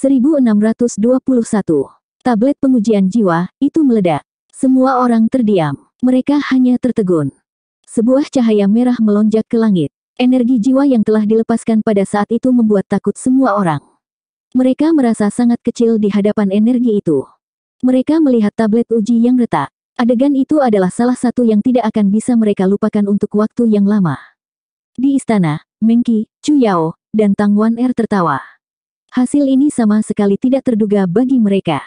1621. Tablet pengujian jiwa, itu meledak. Semua orang terdiam. Mereka hanya tertegun. Sebuah cahaya merah melonjak ke langit. Energi jiwa yang telah dilepaskan pada saat itu membuat takut semua orang. Mereka merasa sangat kecil di hadapan energi itu. Mereka melihat tablet uji yang retak. Adegan itu adalah salah satu yang tidak akan bisa mereka lupakan untuk waktu yang lama. Di istana, Mengki, Chu Yao, dan Tang Wan Er tertawa. Hasil ini sama sekali tidak terduga bagi mereka.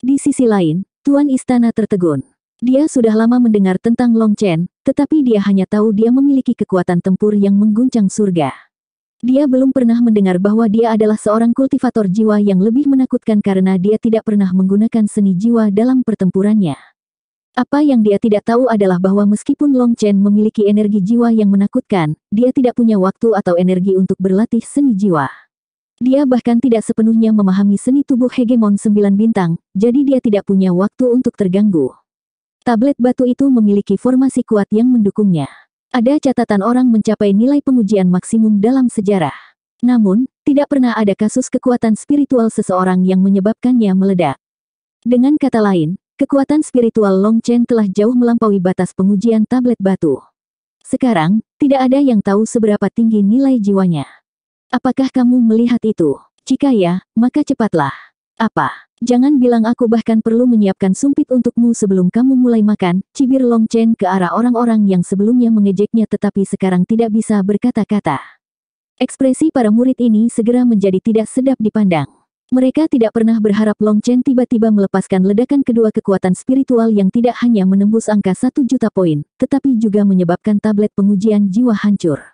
Di sisi lain, Tuan Istana tertegun. Dia sudah lama mendengar tentang Long Chen, tetapi dia hanya tahu dia memiliki kekuatan tempur yang mengguncang surga. Dia belum pernah mendengar bahwa dia adalah seorang kultivator jiwa yang lebih menakutkan karena dia tidak pernah menggunakan seni jiwa dalam pertempurannya. Apa yang dia tidak tahu adalah bahwa meskipun Long Chen memiliki energi jiwa yang menakutkan, dia tidak punya waktu atau energi untuk berlatih seni jiwa. Dia bahkan tidak sepenuhnya memahami seni tubuh hegemon sembilan bintang, jadi dia tidak punya waktu untuk terganggu. Tablet batu itu memiliki formasi kuat yang mendukungnya. Ada catatan orang mencapai nilai pengujian maksimum dalam sejarah. Namun, tidak pernah ada kasus kekuatan spiritual seseorang yang menyebabkannya meledak. Dengan kata lain, kekuatan spiritual Long Chen telah jauh melampaui batas pengujian tablet batu. Sekarang, tidak ada yang tahu seberapa tinggi nilai jiwanya. Apakah kamu melihat itu? Jika ya, maka cepatlah. Apa? Jangan bilang aku bahkan perlu menyiapkan sumpit untukmu sebelum kamu mulai makan, cibir Long Chen ke arah orang-orang yang sebelumnya mengejeknya tetapi sekarang tidak bisa berkata-kata. Ekspresi para murid ini segera menjadi tidak sedap dipandang. Mereka tidak pernah berharap Long Chen tiba-tiba melepaskan ledakan kedua kekuatan spiritual yang tidak hanya menembus angka satu juta poin, tetapi juga menyebabkan tablet pengujian jiwa hancur.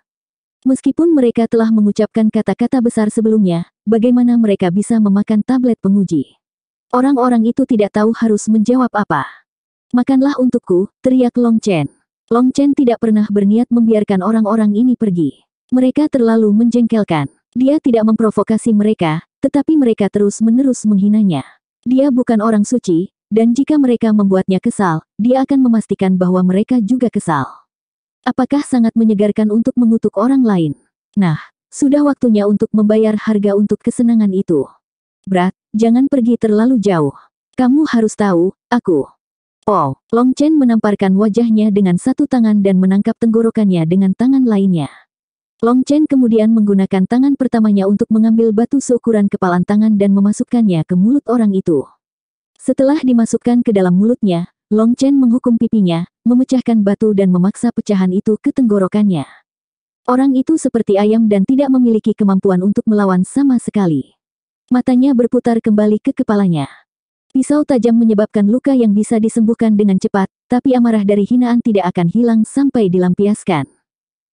Meskipun mereka telah mengucapkan kata-kata besar sebelumnya, bagaimana mereka bisa memakan tablet penguji? Orang-orang itu tidak tahu harus menjawab apa. Makanlah untukku, teriak Long Chen. Long Chen tidak pernah berniat membiarkan orang-orang ini pergi. Mereka terlalu menjengkelkan. Dia tidak memprovokasi mereka, tetapi mereka terus-menerus menghinanya. Dia bukan orang suci, dan jika mereka membuatnya kesal, dia akan memastikan bahwa mereka juga kesal. Apakah sangat menyegarkan untuk mengutuk orang lain? Nah, sudah waktunya untuk membayar harga untuk kesenangan itu. Brat, jangan pergi terlalu jauh. Kamu harus tahu, aku. Oh, Long Chen menamparkan wajahnya dengan satu tangan dan menangkap tenggorokannya dengan tangan lainnya. Long Chen kemudian menggunakan tangan pertamanya untuk mengambil batu seukuran kepalan tangan dan memasukkannya ke mulut orang itu. Setelah dimasukkan ke dalam mulutnya, Long Chen menghukum pipinya, memecahkan batu dan memaksa pecahan itu ke tenggorokannya. Orang itu seperti ayam dan tidak memiliki kemampuan untuk melawan sama sekali. Matanya berputar kembali ke kepalanya. Pisau tajam menyebabkan luka yang bisa disembuhkan dengan cepat, tapi amarah dari hinaan tidak akan hilang sampai dilampiaskan.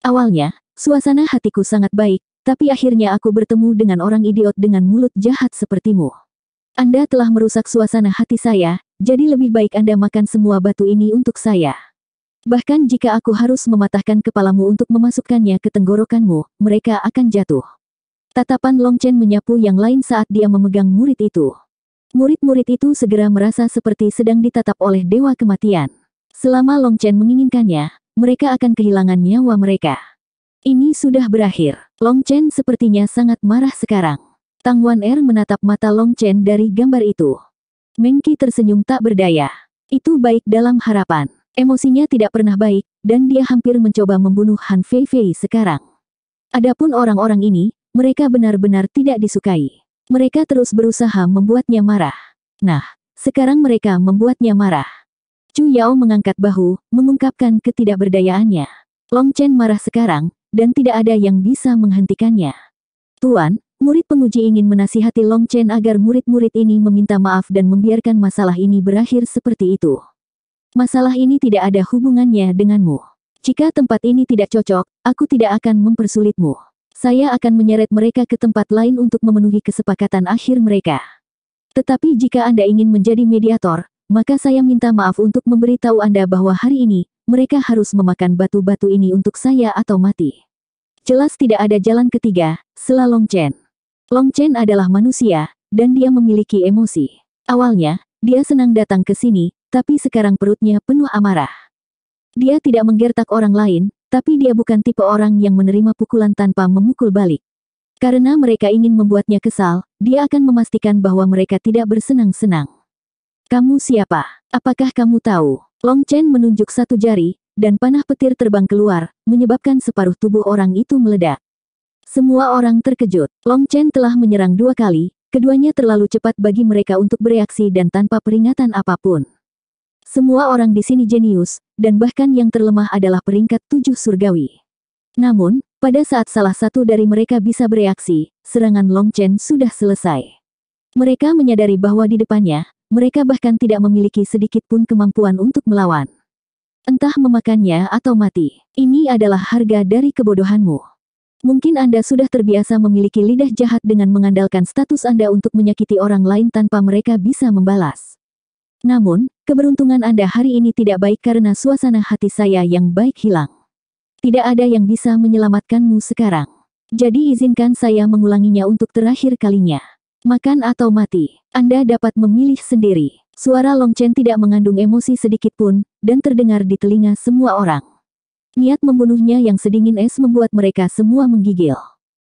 Awalnya, suasana hatiku sangat baik, tapi akhirnya aku bertemu dengan orang idiot dengan mulut jahat sepertimu. Anda telah merusak suasana hati saya, jadi lebih baik Anda makan semua batu ini untuk saya. Bahkan jika aku harus mematahkan kepalamu untuk memasukkannya ke tenggorokanmu, mereka akan jatuh. Tatapan Long Chen menyapu yang lain saat dia memegang murid itu. Murid-murid itu segera merasa seperti sedang ditatap oleh dewa kematian. Selama Long Chen menginginkannya, mereka akan kehilangan nyawa mereka. Ini sudah berakhir. Long Chen sepertinya sangat marah sekarang. Tang Wan Er menatap mata Long Chen dari gambar itu. Mengki tersenyum tak berdaya. Itu baik dalam harapan. Emosinya tidak pernah baik, dan dia hampir mencoba membunuh Han Fei Fei sekarang. Adapun orang-orang ini, mereka benar-benar tidak disukai. Mereka terus berusaha membuatnya marah. Nah, sekarang mereka membuatnya marah. Chu Yao mengangkat bahu, mengungkapkan ketidakberdayaannya. Long Chen marah sekarang, dan tidak ada yang bisa menghentikannya. Tuan, Murid penguji ingin menasihati Long Chen agar murid-murid ini meminta maaf dan membiarkan masalah ini berakhir seperti itu. Masalah ini tidak ada hubungannya denganmu. Jika tempat ini tidak cocok, aku tidak akan mempersulitmu. Saya akan menyeret mereka ke tempat lain untuk memenuhi kesepakatan akhir mereka. Tetapi jika Anda ingin menjadi mediator, maka saya minta maaf untuk memberitahu Anda bahwa hari ini, mereka harus memakan batu-batu ini untuk saya atau mati. Jelas tidak ada jalan ketiga, Selalong Chen. Long Chen adalah manusia, dan dia memiliki emosi. Awalnya, dia senang datang ke sini, tapi sekarang perutnya penuh amarah. Dia tidak menggertak orang lain, tapi dia bukan tipe orang yang menerima pukulan tanpa memukul balik. Karena mereka ingin membuatnya kesal, dia akan memastikan bahwa mereka tidak bersenang-senang. Kamu siapa? Apakah kamu tahu? Long Chen menunjuk satu jari, dan panah petir terbang keluar, menyebabkan separuh tubuh orang itu meledak. Semua orang terkejut. Long Chen telah menyerang dua kali, keduanya terlalu cepat bagi mereka untuk bereaksi dan tanpa peringatan apapun. Semua orang di sini jenius, dan bahkan yang terlemah adalah peringkat tujuh surgawi. Namun, pada saat salah satu dari mereka bisa bereaksi, serangan Long Chen sudah selesai. Mereka menyadari bahwa di depannya, mereka bahkan tidak memiliki sedikit pun kemampuan untuk melawan. Entah memakannya atau mati, ini adalah harga dari kebodohanmu. Mungkin Anda sudah terbiasa memiliki lidah jahat dengan mengandalkan status Anda untuk menyakiti orang lain tanpa mereka bisa membalas. Namun, keberuntungan Anda hari ini tidak baik karena suasana hati saya yang baik hilang. Tidak ada yang bisa menyelamatkanmu sekarang. Jadi izinkan saya mengulanginya untuk terakhir kalinya. Makan atau mati, Anda dapat memilih sendiri. Suara Long Chen tidak mengandung emosi sedikit pun dan terdengar di telinga semua orang. Niat membunuhnya yang sedingin es membuat mereka semua menggigil.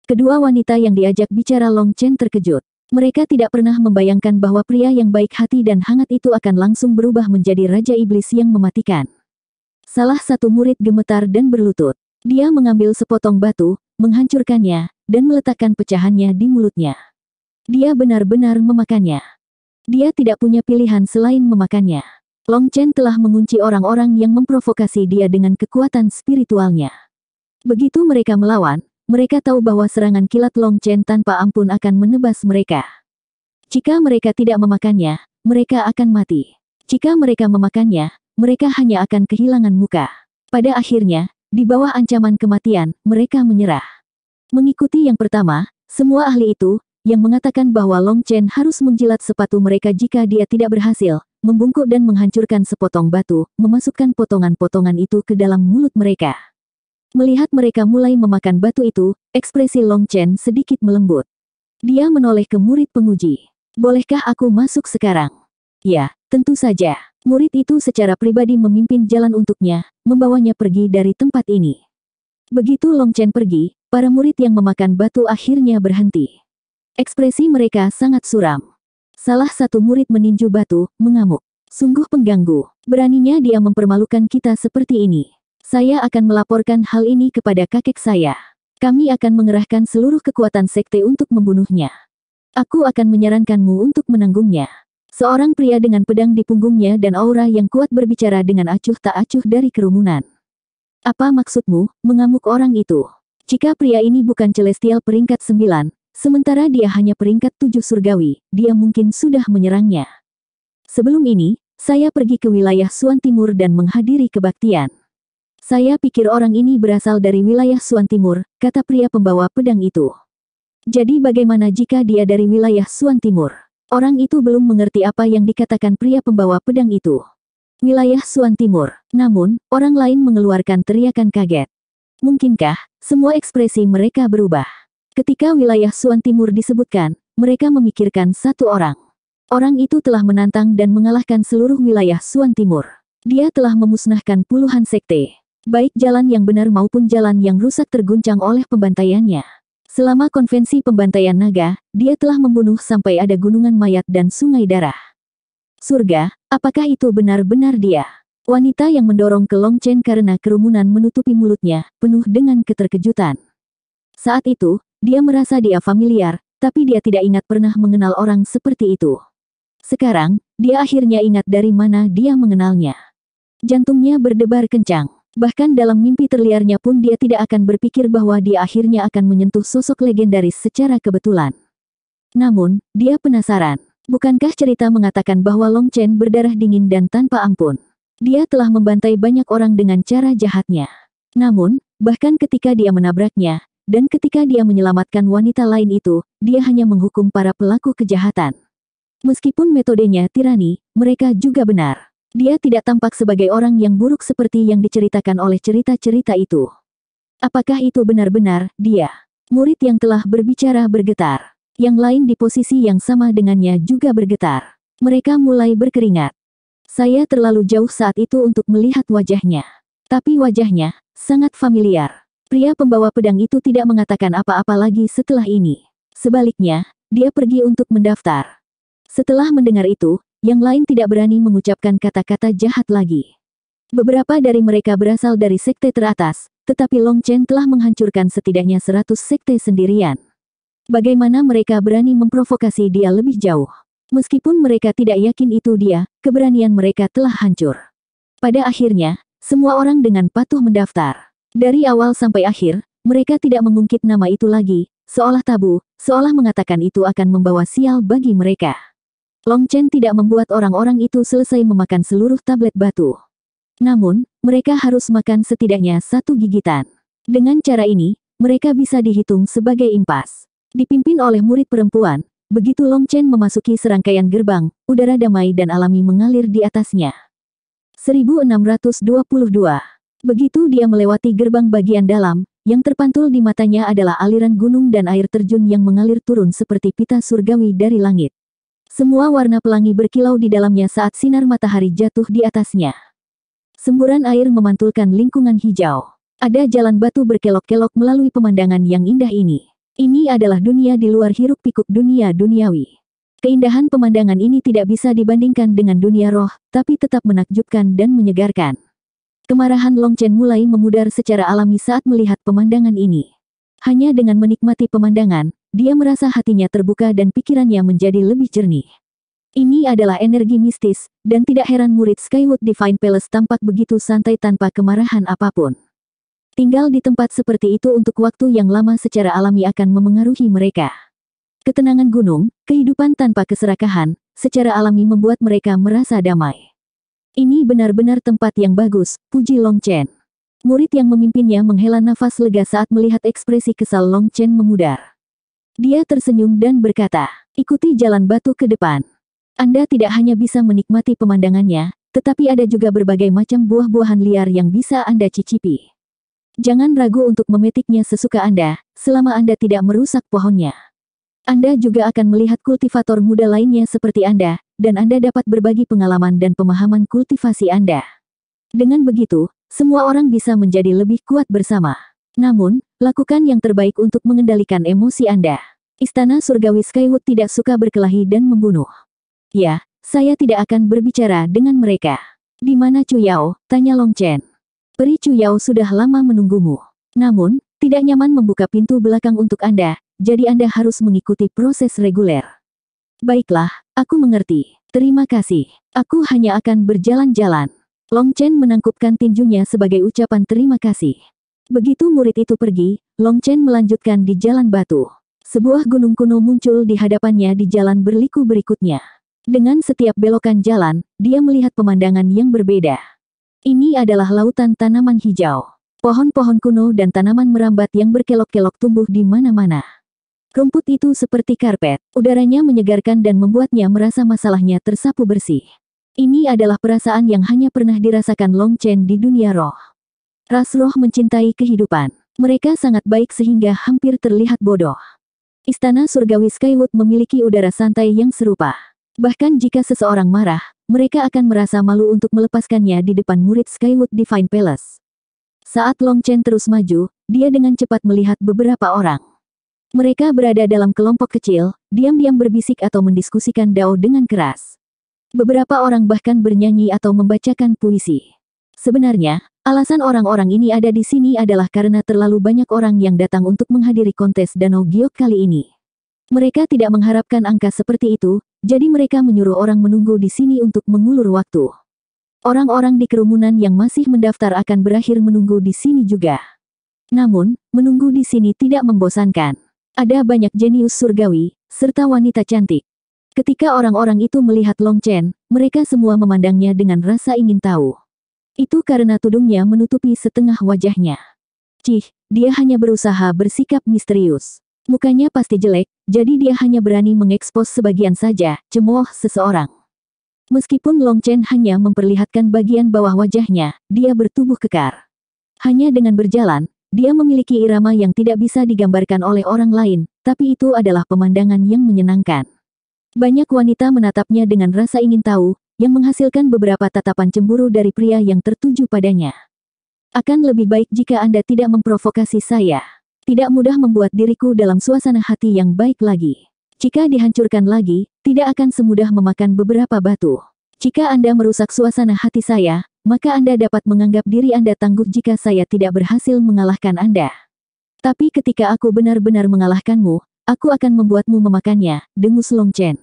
Kedua wanita yang diajak bicara Long Chen terkejut. Mereka tidak pernah membayangkan bahwa pria yang baik hati dan hangat itu akan langsung berubah menjadi Raja Iblis yang mematikan. Salah satu murid gemetar dan berlutut. Dia mengambil sepotong batu, menghancurkannya, dan meletakkan pecahannya di mulutnya. Dia benar-benar memakannya. Dia tidak punya pilihan selain memakannya. Long Chen telah mengunci orang-orang yang memprovokasi dia dengan kekuatan spiritualnya. Begitu mereka melawan, mereka tahu bahwa serangan kilat Long Chen tanpa ampun akan menebas mereka. Jika mereka tidak memakannya, mereka akan mati. Jika mereka memakannya, mereka hanya akan kehilangan muka. Pada akhirnya, di bawah ancaman kematian, mereka menyerah. Mengikuti yang pertama, semua ahli itu, yang mengatakan bahwa Long Chen harus menjilat sepatu mereka jika dia tidak berhasil, membungkuk dan menghancurkan sepotong batu, memasukkan potongan-potongan itu ke dalam mulut mereka. Melihat mereka mulai memakan batu itu, ekspresi Long Chen sedikit melembut. Dia menoleh ke murid penguji. Bolehkah aku masuk sekarang? Ya, tentu saja. Murid itu secara pribadi memimpin jalan untuknya, membawanya pergi dari tempat ini. Begitu Long Chen pergi, para murid yang memakan batu akhirnya berhenti. Ekspresi mereka sangat suram. Salah satu murid meninju batu, mengamuk. Sungguh pengganggu. Beraninya dia mempermalukan kita seperti ini. Saya akan melaporkan hal ini kepada kakek saya. Kami akan mengerahkan seluruh kekuatan sekte untuk membunuhnya. Aku akan menyarankanmu untuk menanggungnya. Seorang pria dengan pedang di punggungnya dan aura yang kuat berbicara dengan acuh tak acuh dari kerumunan. Apa maksudmu, mengamuk orang itu? Jika pria ini bukan celestial peringkat sembilan? Sementara dia hanya peringkat tujuh surgawi, dia mungkin sudah menyerangnya. Sebelum ini, saya pergi ke wilayah Suan Timur dan menghadiri kebaktian. Saya pikir orang ini berasal dari wilayah Suan Timur, kata pria pembawa pedang itu. Jadi bagaimana jika dia dari wilayah Suan Timur? Orang itu belum mengerti apa yang dikatakan pria pembawa pedang itu. Wilayah Suan Timur. Namun, orang lain mengeluarkan teriakan kaget. Mungkinkah, semua ekspresi mereka berubah? Ketika wilayah Suan Timur disebutkan, mereka memikirkan satu orang. Orang itu telah menantang dan mengalahkan seluruh wilayah Suan Timur. Dia telah memusnahkan puluhan sekte. Baik jalan yang benar maupun jalan yang rusak terguncang oleh pembantaiannya. Selama konvensi pembantaian naga, dia telah membunuh sampai ada gunungan mayat dan sungai darah. Surga, apakah itu benar-benar dia? Wanita yang mendorong ke Long Chen karena kerumunan menutupi mulutnya, penuh dengan keterkejutan. Saat itu, dia merasa dia familiar, tapi dia tidak ingat pernah mengenal orang seperti itu. Sekarang, dia akhirnya ingat dari mana dia mengenalnya. Jantungnya berdebar kencang. Bahkan dalam mimpi terliarnya pun dia tidak akan berpikir bahwa dia akhirnya akan menyentuh sosok legendaris secara kebetulan. Namun, dia penasaran. Bukankah cerita mengatakan bahwa Long Chen berdarah dingin dan tanpa ampun? Dia telah membantai banyak orang dengan cara jahatnya. Namun, bahkan ketika dia menabraknya, dan ketika dia menyelamatkan wanita lain itu, dia hanya menghukum para pelaku kejahatan. Meskipun metodenya tirani, mereka juga benar. Dia tidak tampak sebagai orang yang buruk seperti yang diceritakan oleh cerita-cerita itu. Apakah itu benar-benar dia? Murid yang telah berbicara bergetar. Yang lain di posisi yang sama dengannya juga bergetar. Mereka mulai berkeringat. Saya terlalu jauh saat itu untuk melihat wajahnya. Tapi wajahnya, sangat familiar. Pria pembawa pedang itu tidak mengatakan apa-apa lagi setelah ini. Sebaliknya, dia pergi untuk mendaftar. Setelah mendengar itu, yang lain tidak berani mengucapkan kata-kata jahat lagi. Beberapa dari mereka berasal dari sekte teratas, tetapi Long Chen telah menghancurkan setidaknya seratus sekte sendirian. Bagaimana mereka berani memprovokasi dia lebih jauh? Meskipun mereka tidak yakin itu dia, keberanian mereka telah hancur. Pada akhirnya, semua orang dengan patuh mendaftar. Dari awal sampai akhir, mereka tidak mengungkit nama itu lagi, seolah tabu, seolah mengatakan itu akan membawa sial bagi mereka. Long Chen tidak membuat orang-orang itu selesai memakan seluruh tablet batu. Namun, mereka harus makan setidaknya satu gigitan. Dengan cara ini, mereka bisa dihitung sebagai impas. Dipimpin oleh murid perempuan, begitu Long Chen memasuki serangkaian gerbang, udara damai dan alami mengalir di atasnya. 1622 Begitu dia melewati gerbang bagian dalam, yang terpantul di matanya adalah aliran gunung dan air terjun yang mengalir turun seperti pita surgawi dari langit. Semua warna pelangi berkilau di dalamnya saat sinar matahari jatuh di atasnya. Semburan air memantulkan lingkungan hijau. Ada jalan batu berkelok-kelok melalui pemandangan yang indah ini. Ini adalah dunia di luar hiruk-pikuk dunia duniawi. Keindahan pemandangan ini tidak bisa dibandingkan dengan dunia roh, tapi tetap menakjubkan dan menyegarkan. Kemarahan Long Chen mulai memudar secara alami saat melihat pemandangan ini. Hanya dengan menikmati pemandangan, dia merasa hatinya terbuka dan pikirannya menjadi lebih jernih. Ini adalah energi mistis, dan tidak heran murid Skywood Divine Palace tampak begitu santai tanpa kemarahan apapun. Tinggal di tempat seperti itu untuk waktu yang lama secara alami akan memengaruhi mereka. Ketenangan gunung, kehidupan tanpa keserakahan, secara alami membuat mereka merasa damai. Ini benar-benar tempat yang bagus, puji Long Chen. Murid yang memimpinnya menghela nafas lega saat melihat ekspresi kesal Long Chen memudar. Dia tersenyum dan berkata, ikuti jalan batu ke depan. Anda tidak hanya bisa menikmati pemandangannya, tetapi ada juga berbagai macam buah-buahan liar yang bisa Anda cicipi. Jangan ragu untuk memetiknya sesuka Anda, selama Anda tidak merusak pohonnya. Anda juga akan melihat kultivator muda lainnya seperti Anda, dan Anda dapat berbagi pengalaman dan pemahaman kultivasi Anda. Dengan begitu, semua orang bisa menjadi lebih kuat bersama. Namun, lakukan yang terbaik untuk mengendalikan emosi Anda. Istana Surgawi Skywood tidak suka berkelahi dan membunuh. Ya, saya tidak akan berbicara dengan mereka. Di mana Chu Yao? Tanya Long Chen. Peri Chu Yao sudah lama menunggumu. Namun, tidak nyaman membuka pintu belakang untuk Anda, jadi Anda harus mengikuti proses reguler. Baiklah, aku mengerti. Terima kasih. Aku hanya akan berjalan-jalan. Long Chen menangkupkan tinjunya sebagai ucapan terima kasih. Begitu murid itu pergi, Long Chen melanjutkan di jalan batu. Sebuah gunung kuno muncul di hadapannya di jalan berliku berikutnya. Dengan setiap belokan jalan, dia melihat pemandangan yang berbeda. Ini adalah lautan tanaman hijau. Pohon-pohon kuno dan tanaman merambat yang berkelok-kelok tumbuh di mana-mana. Rumput itu seperti karpet, udaranya menyegarkan dan membuatnya merasa masalahnya tersapu bersih. Ini adalah perasaan yang hanya pernah dirasakan Long Chen di dunia roh. Ras roh mencintai kehidupan. Mereka sangat baik sehingga hampir terlihat bodoh. Istana Surgawi Skywood memiliki udara santai yang serupa. Bahkan jika seseorang marah, mereka akan merasa malu untuk melepaskannya di depan murid Skywood Divine Palace. Saat Long Chen terus maju, dia dengan cepat melihat beberapa orang. Mereka berada dalam kelompok kecil, diam-diam berbisik atau mendiskusikan Dao dengan keras. Beberapa orang bahkan bernyanyi atau membacakan puisi. Sebenarnya, alasan orang-orang ini ada di sini adalah karena terlalu banyak orang yang datang untuk menghadiri kontes Danau Giok kali ini. Mereka tidak mengharapkan angka seperti itu, jadi mereka menyuruh orang menunggu di sini untuk mengulur waktu. Orang-orang di kerumunan yang masih mendaftar akan berakhir menunggu di sini juga. Namun, menunggu di sini tidak membosankan. Ada banyak jenius surgawi, serta wanita cantik. Ketika orang-orang itu melihat Long Chen, mereka semua memandangnya dengan rasa ingin tahu. Itu karena tudungnya menutupi setengah wajahnya. Cih, dia hanya berusaha bersikap misterius. Mukanya pasti jelek, jadi dia hanya berani mengekspos sebagian saja, Cemooh seseorang. Meskipun Long Chen hanya memperlihatkan bagian bawah wajahnya, dia bertubuh kekar. Hanya dengan berjalan, dia memiliki irama yang tidak bisa digambarkan oleh orang lain, tapi itu adalah pemandangan yang menyenangkan. Banyak wanita menatapnya dengan rasa ingin tahu, yang menghasilkan beberapa tatapan cemburu dari pria yang tertuju padanya. Akan lebih baik jika Anda tidak memprovokasi saya. Tidak mudah membuat diriku dalam suasana hati yang baik lagi. Jika dihancurkan lagi, tidak akan semudah memakan beberapa batu. Jika Anda merusak suasana hati saya, maka Anda dapat menganggap diri Anda tangguh jika saya tidak berhasil mengalahkan Anda. Tapi ketika aku benar-benar mengalahkanmu, aku akan membuatmu memakannya, dengus Long Chen.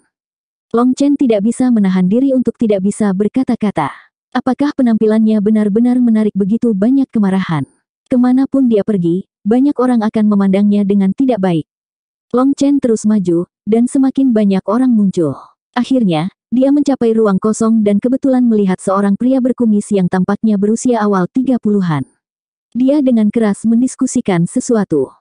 Long Chen tidak bisa menahan diri untuk tidak bisa berkata-kata. Apakah penampilannya benar-benar menarik begitu banyak kemarahan? Kemanapun dia pergi, banyak orang akan memandangnya dengan tidak baik. Long Chen terus maju, dan semakin banyak orang muncul. Akhirnya, dia mencapai ruang kosong dan kebetulan melihat seorang pria berkumis yang tampaknya berusia awal 30-an. Dia dengan keras mendiskusikan sesuatu.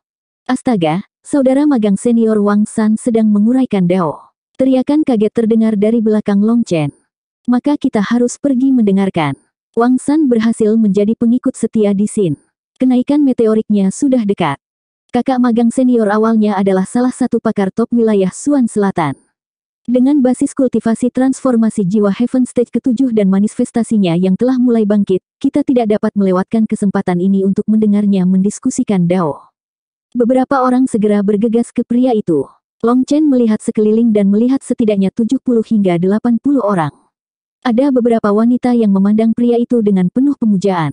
Astaga, saudara magang senior Wang San sedang menguraikan Dao. Teriakan kaget terdengar dari belakang Long Chen. Maka kita harus pergi mendengarkan. Wang San berhasil menjadi pengikut setia di Sin. Kenaikan meteoriknya sudah dekat. Kakak magang senior awalnya adalah salah satu pakar top wilayah Suan Selatan. Dengan basis kultivasi transformasi jiwa Heaven Stage ketujuh dan manifestasinya yang telah mulai bangkit, kita tidak dapat melewatkan kesempatan ini untuk mendengarnya mendiskusikan Dao. Beberapa orang segera bergegas ke pria itu. Long Chen melihat sekeliling dan melihat setidaknya 70 hingga 80 orang. Ada beberapa wanita yang memandang pria itu dengan penuh pemujaan.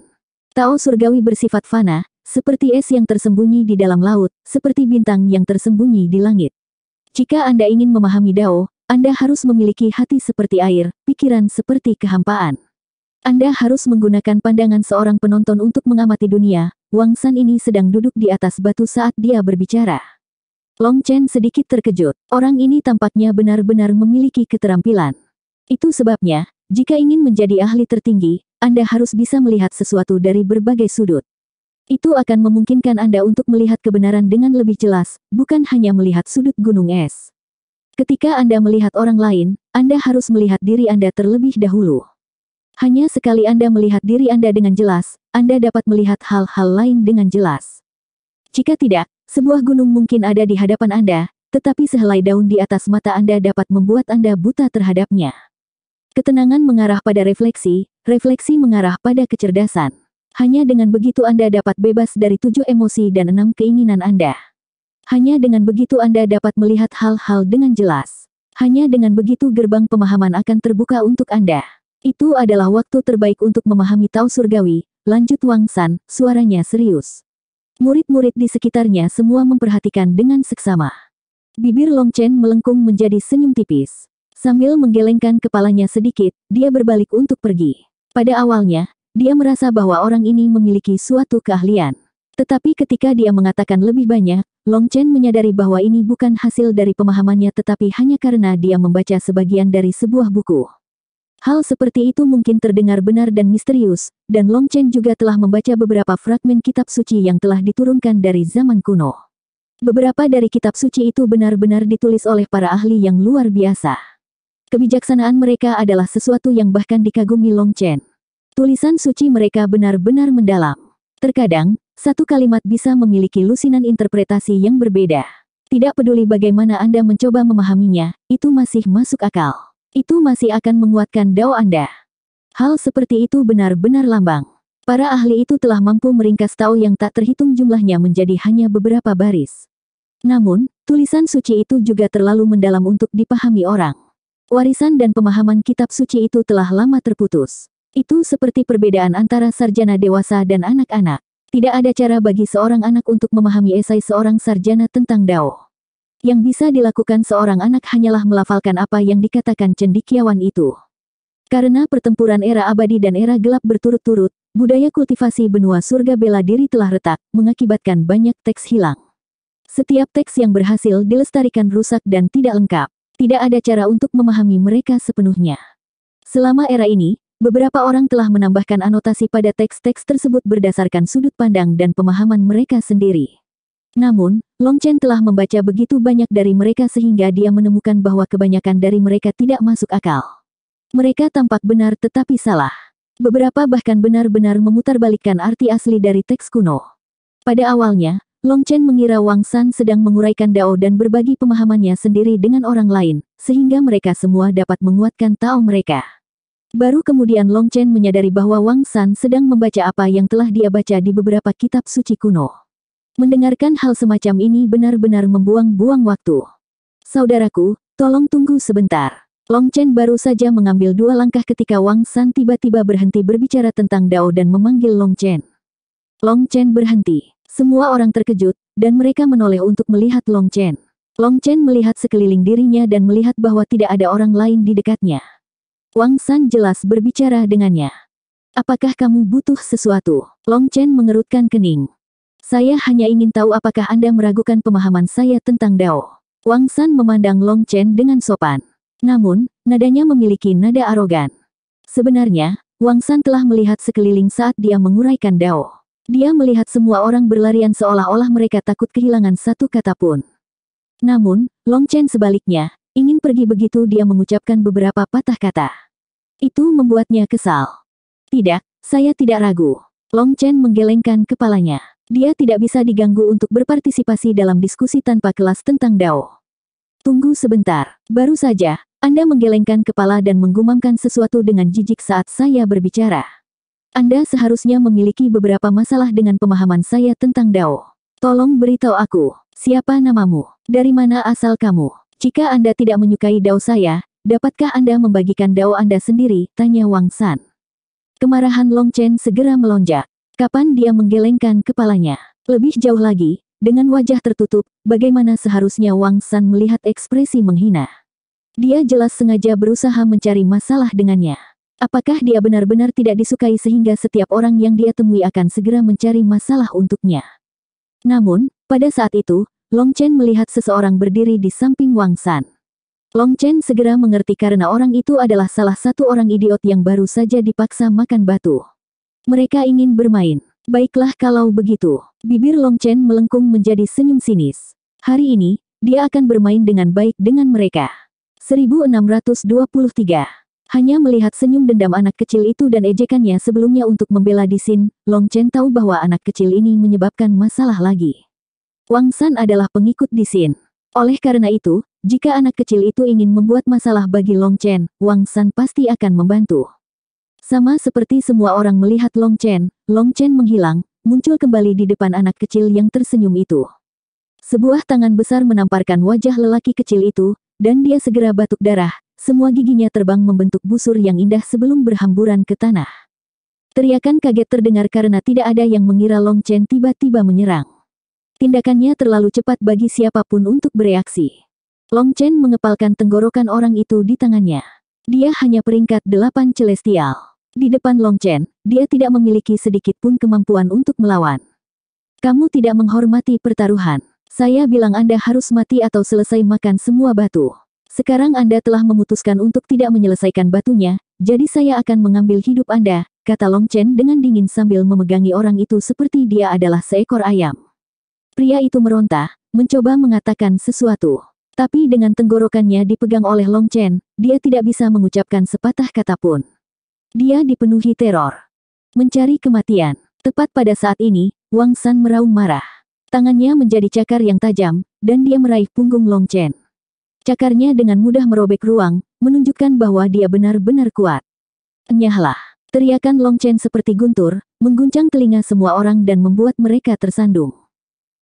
Tao surgawi bersifat fana, seperti es yang tersembunyi di dalam laut, seperti bintang yang tersembunyi di langit. Jika Anda ingin memahami Dao, anda harus memiliki hati seperti air, pikiran seperti kehampaan. Anda harus menggunakan pandangan seorang penonton untuk mengamati dunia. Wang San ini sedang duduk di atas batu saat dia berbicara. Long Chen sedikit terkejut. Orang ini tampaknya benar-benar memiliki keterampilan. Itu sebabnya, jika ingin menjadi ahli tertinggi, Anda harus bisa melihat sesuatu dari berbagai sudut. Itu akan memungkinkan Anda untuk melihat kebenaran dengan lebih jelas, bukan hanya melihat sudut gunung es. Ketika Anda melihat orang lain, Anda harus melihat diri Anda terlebih dahulu. Hanya sekali Anda melihat diri Anda dengan jelas, Anda dapat melihat hal-hal lain dengan jelas. Jika tidak, sebuah gunung mungkin ada di hadapan Anda, tetapi sehelai daun di atas mata Anda dapat membuat Anda buta terhadapnya. Ketenangan mengarah pada refleksi, refleksi mengarah pada kecerdasan. Hanya dengan begitu Anda dapat bebas dari tujuh emosi dan enam keinginan Anda. Hanya dengan begitu Anda dapat melihat hal-hal dengan jelas. Hanya dengan begitu gerbang pemahaman akan terbuka untuk Anda. Itu adalah waktu terbaik untuk memahami Tao Surgawi, lanjut Wang San, suaranya serius. Murid-murid di sekitarnya semua memperhatikan dengan seksama. Bibir Long Chen melengkung menjadi senyum tipis. Sambil menggelengkan kepalanya sedikit, dia berbalik untuk pergi. Pada awalnya, dia merasa bahwa orang ini memiliki suatu keahlian. Tetapi ketika dia mengatakan lebih banyak, Long Chen menyadari bahwa ini bukan hasil dari pemahamannya tetapi hanya karena dia membaca sebagian dari sebuah buku. Hal seperti itu mungkin terdengar benar dan misterius, dan Long Chen juga telah membaca beberapa fragmen kitab suci yang telah diturunkan dari zaman kuno. Beberapa dari kitab suci itu benar-benar ditulis oleh para ahli yang luar biasa. Kebijaksanaan mereka adalah sesuatu yang bahkan dikagumi Long Chen. Tulisan suci mereka benar-benar mendalam. Terkadang, satu kalimat bisa memiliki lusinan interpretasi yang berbeda. Tidak peduli bagaimana Anda mencoba memahaminya, itu masih masuk akal. Itu masih akan menguatkan dao Anda. Hal seperti itu benar-benar lambang. Para ahli itu telah mampu meringkas Tao yang tak terhitung jumlahnya menjadi hanya beberapa baris. Namun, tulisan suci itu juga terlalu mendalam untuk dipahami orang. Warisan dan pemahaman kitab suci itu telah lama terputus. Itu seperti perbedaan antara sarjana dewasa dan anak-anak. Tidak ada cara bagi seorang anak untuk memahami esai seorang sarjana tentang Dao. Yang bisa dilakukan seorang anak hanyalah melafalkan apa yang dikatakan cendikiawan itu. Karena pertempuran era abadi dan era gelap berturut-turut, budaya kultivasi benua surga bela diri telah retak, mengakibatkan banyak teks hilang. Setiap teks yang berhasil dilestarikan rusak dan tidak lengkap. Tidak ada cara untuk memahami mereka sepenuhnya. Selama era ini, Beberapa orang telah menambahkan anotasi pada teks-teks tersebut berdasarkan sudut pandang dan pemahaman mereka sendiri. Namun, Long Chen telah membaca begitu banyak dari mereka sehingga dia menemukan bahwa kebanyakan dari mereka tidak masuk akal. Mereka tampak benar tetapi salah. Beberapa bahkan benar-benar memutarbalikkan arti asli dari teks kuno. Pada awalnya, Long Chen mengira Wang San sedang menguraikan Dao dan berbagi pemahamannya sendiri dengan orang lain, sehingga mereka semua dapat menguatkan Tao mereka. Baru kemudian Long Chen menyadari bahwa Wang San sedang membaca apa yang telah dia baca di beberapa kitab suci kuno. Mendengarkan hal semacam ini benar-benar membuang-buang waktu. Saudaraku, tolong tunggu sebentar. Long Chen baru saja mengambil dua langkah ketika Wang San tiba-tiba berhenti berbicara tentang Dao dan memanggil Long Chen. Long Chen berhenti. Semua orang terkejut, dan mereka menoleh untuk melihat Long Chen. Long Chen melihat sekeliling dirinya dan melihat bahwa tidak ada orang lain di dekatnya. Wang San jelas berbicara dengannya. Apakah kamu butuh sesuatu? Long Chen mengerutkan kening. Saya hanya ingin tahu apakah Anda meragukan pemahaman saya tentang Dao. Wang San memandang Long Chen dengan sopan. Namun, nadanya memiliki nada arogan. Sebenarnya, Wang San telah melihat sekeliling saat dia menguraikan Dao. Dia melihat semua orang berlarian seolah-olah mereka takut kehilangan satu kata pun. Namun, Long Chen sebaliknya, Ingin pergi begitu dia mengucapkan beberapa patah kata. Itu membuatnya kesal. Tidak, saya tidak ragu. Long Chen menggelengkan kepalanya. Dia tidak bisa diganggu untuk berpartisipasi dalam diskusi tanpa kelas tentang Dao. Tunggu sebentar. Baru saja, Anda menggelengkan kepala dan menggumamkan sesuatu dengan jijik saat saya berbicara. Anda seharusnya memiliki beberapa masalah dengan pemahaman saya tentang Dao. Tolong beritahu aku, siapa namamu, dari mana asal kamu, jika Anda tidak menyukai dao saya, dapatkah Anda membagikan dao Anda sendiri? Tanya Wang San. Kemarahan Long Chen segera melonjak. Kapan dia menggelengkan kepalanya? Lebih jauh lagi, dengan wajah tertutup, bagaimana seharusnya Wang San melihat ekspresi menghina. Dia jelas sengaja berusaha mencari masalah dengannya. Apakah dia benar-benar tidak disukai sehingga setiap orang yang dia temui akan segera mencari masalah untuknya? Namun, pada saat itu, Long Chen melihat seseorang berdiri di samping Wang San. Long Chen segera mengerti karena orang itu adalah salah satu orang idiot yang baru saja dipaksa makan batu. Mereka ingin bermain. Baiklah kalau begitu. Bibir Long Chen melengkung menjadi senyum sinis. Hari ini, dia akan bermain dengan baik dengan mereka. 1623 hanya melihat senyum dendam anak kecil itu dan ejekannya sebelumnya untuk membela Di Disin, Long Chen tahu bahwa anak kecil ini menyebabkan masalah lagi. Wang San adalah pengikut di Xin. Oleh karena itu, jika anak kecil itu ingin membuat masalah bagi Long Chen, Wang San pasti akan membantu. Sama seperti semua orang melihat Long Chen, Long Chen menghilang, muncul kembali di depan anak kecil yang tersenyum itu. Sebuah tangan besar menamparkan wajah lelaki kecil itu, dan dia segera batuk darah, semua giginya terbang membentuk busur yang indah sebelum berhamburan ke tanah. Teriakan kaget terdengar karena tidak ada yang mengira Long Chen tiba-tiba menyerang. Tindakannya terlalu cepat bagi siapapun untuk bereaksi. Long Chen mengepalkan tenggorokan orang itu di tangannya. Dia hanya peringkat delapan celestial. Di depan Long Chen, dia tidak memiliki sedikit pun kemampuan untuk melawan. Kamu tidak menghormati pertaruhan. Saya bilang Anda harus mati atau selesai makan semua batu. Sekarang Anda telah memutuskan untuk tidak menyelesaikan batunya, jadi saya akan mengambil hidup Anda, kata Long Chen dengan dingin sambil memegangi orang itu seperti dia adalah seekor ayam. Pria itu meronta, mencoba mengatakan sesuatu. Tapi dengan tenggorokannya dipegang oleh Long Chen, dia tidak bisa mengucapkan sepatah kata pun. Dia dipenuhi teror. Mencari kematian. Tepat pada saat ini, Wang San meraung marah. Tangannya menjadi cakar yang tajam, dan dia meraih punggung Long Chen. Cakarnya dengan mudah merobek ruang, menunjukkan bahwa dia benar-benar kuat. Enyahlah. Teriakan Long Chen seperti guntur, mengguncang telinga semua orang dan membuat mereka tersandung.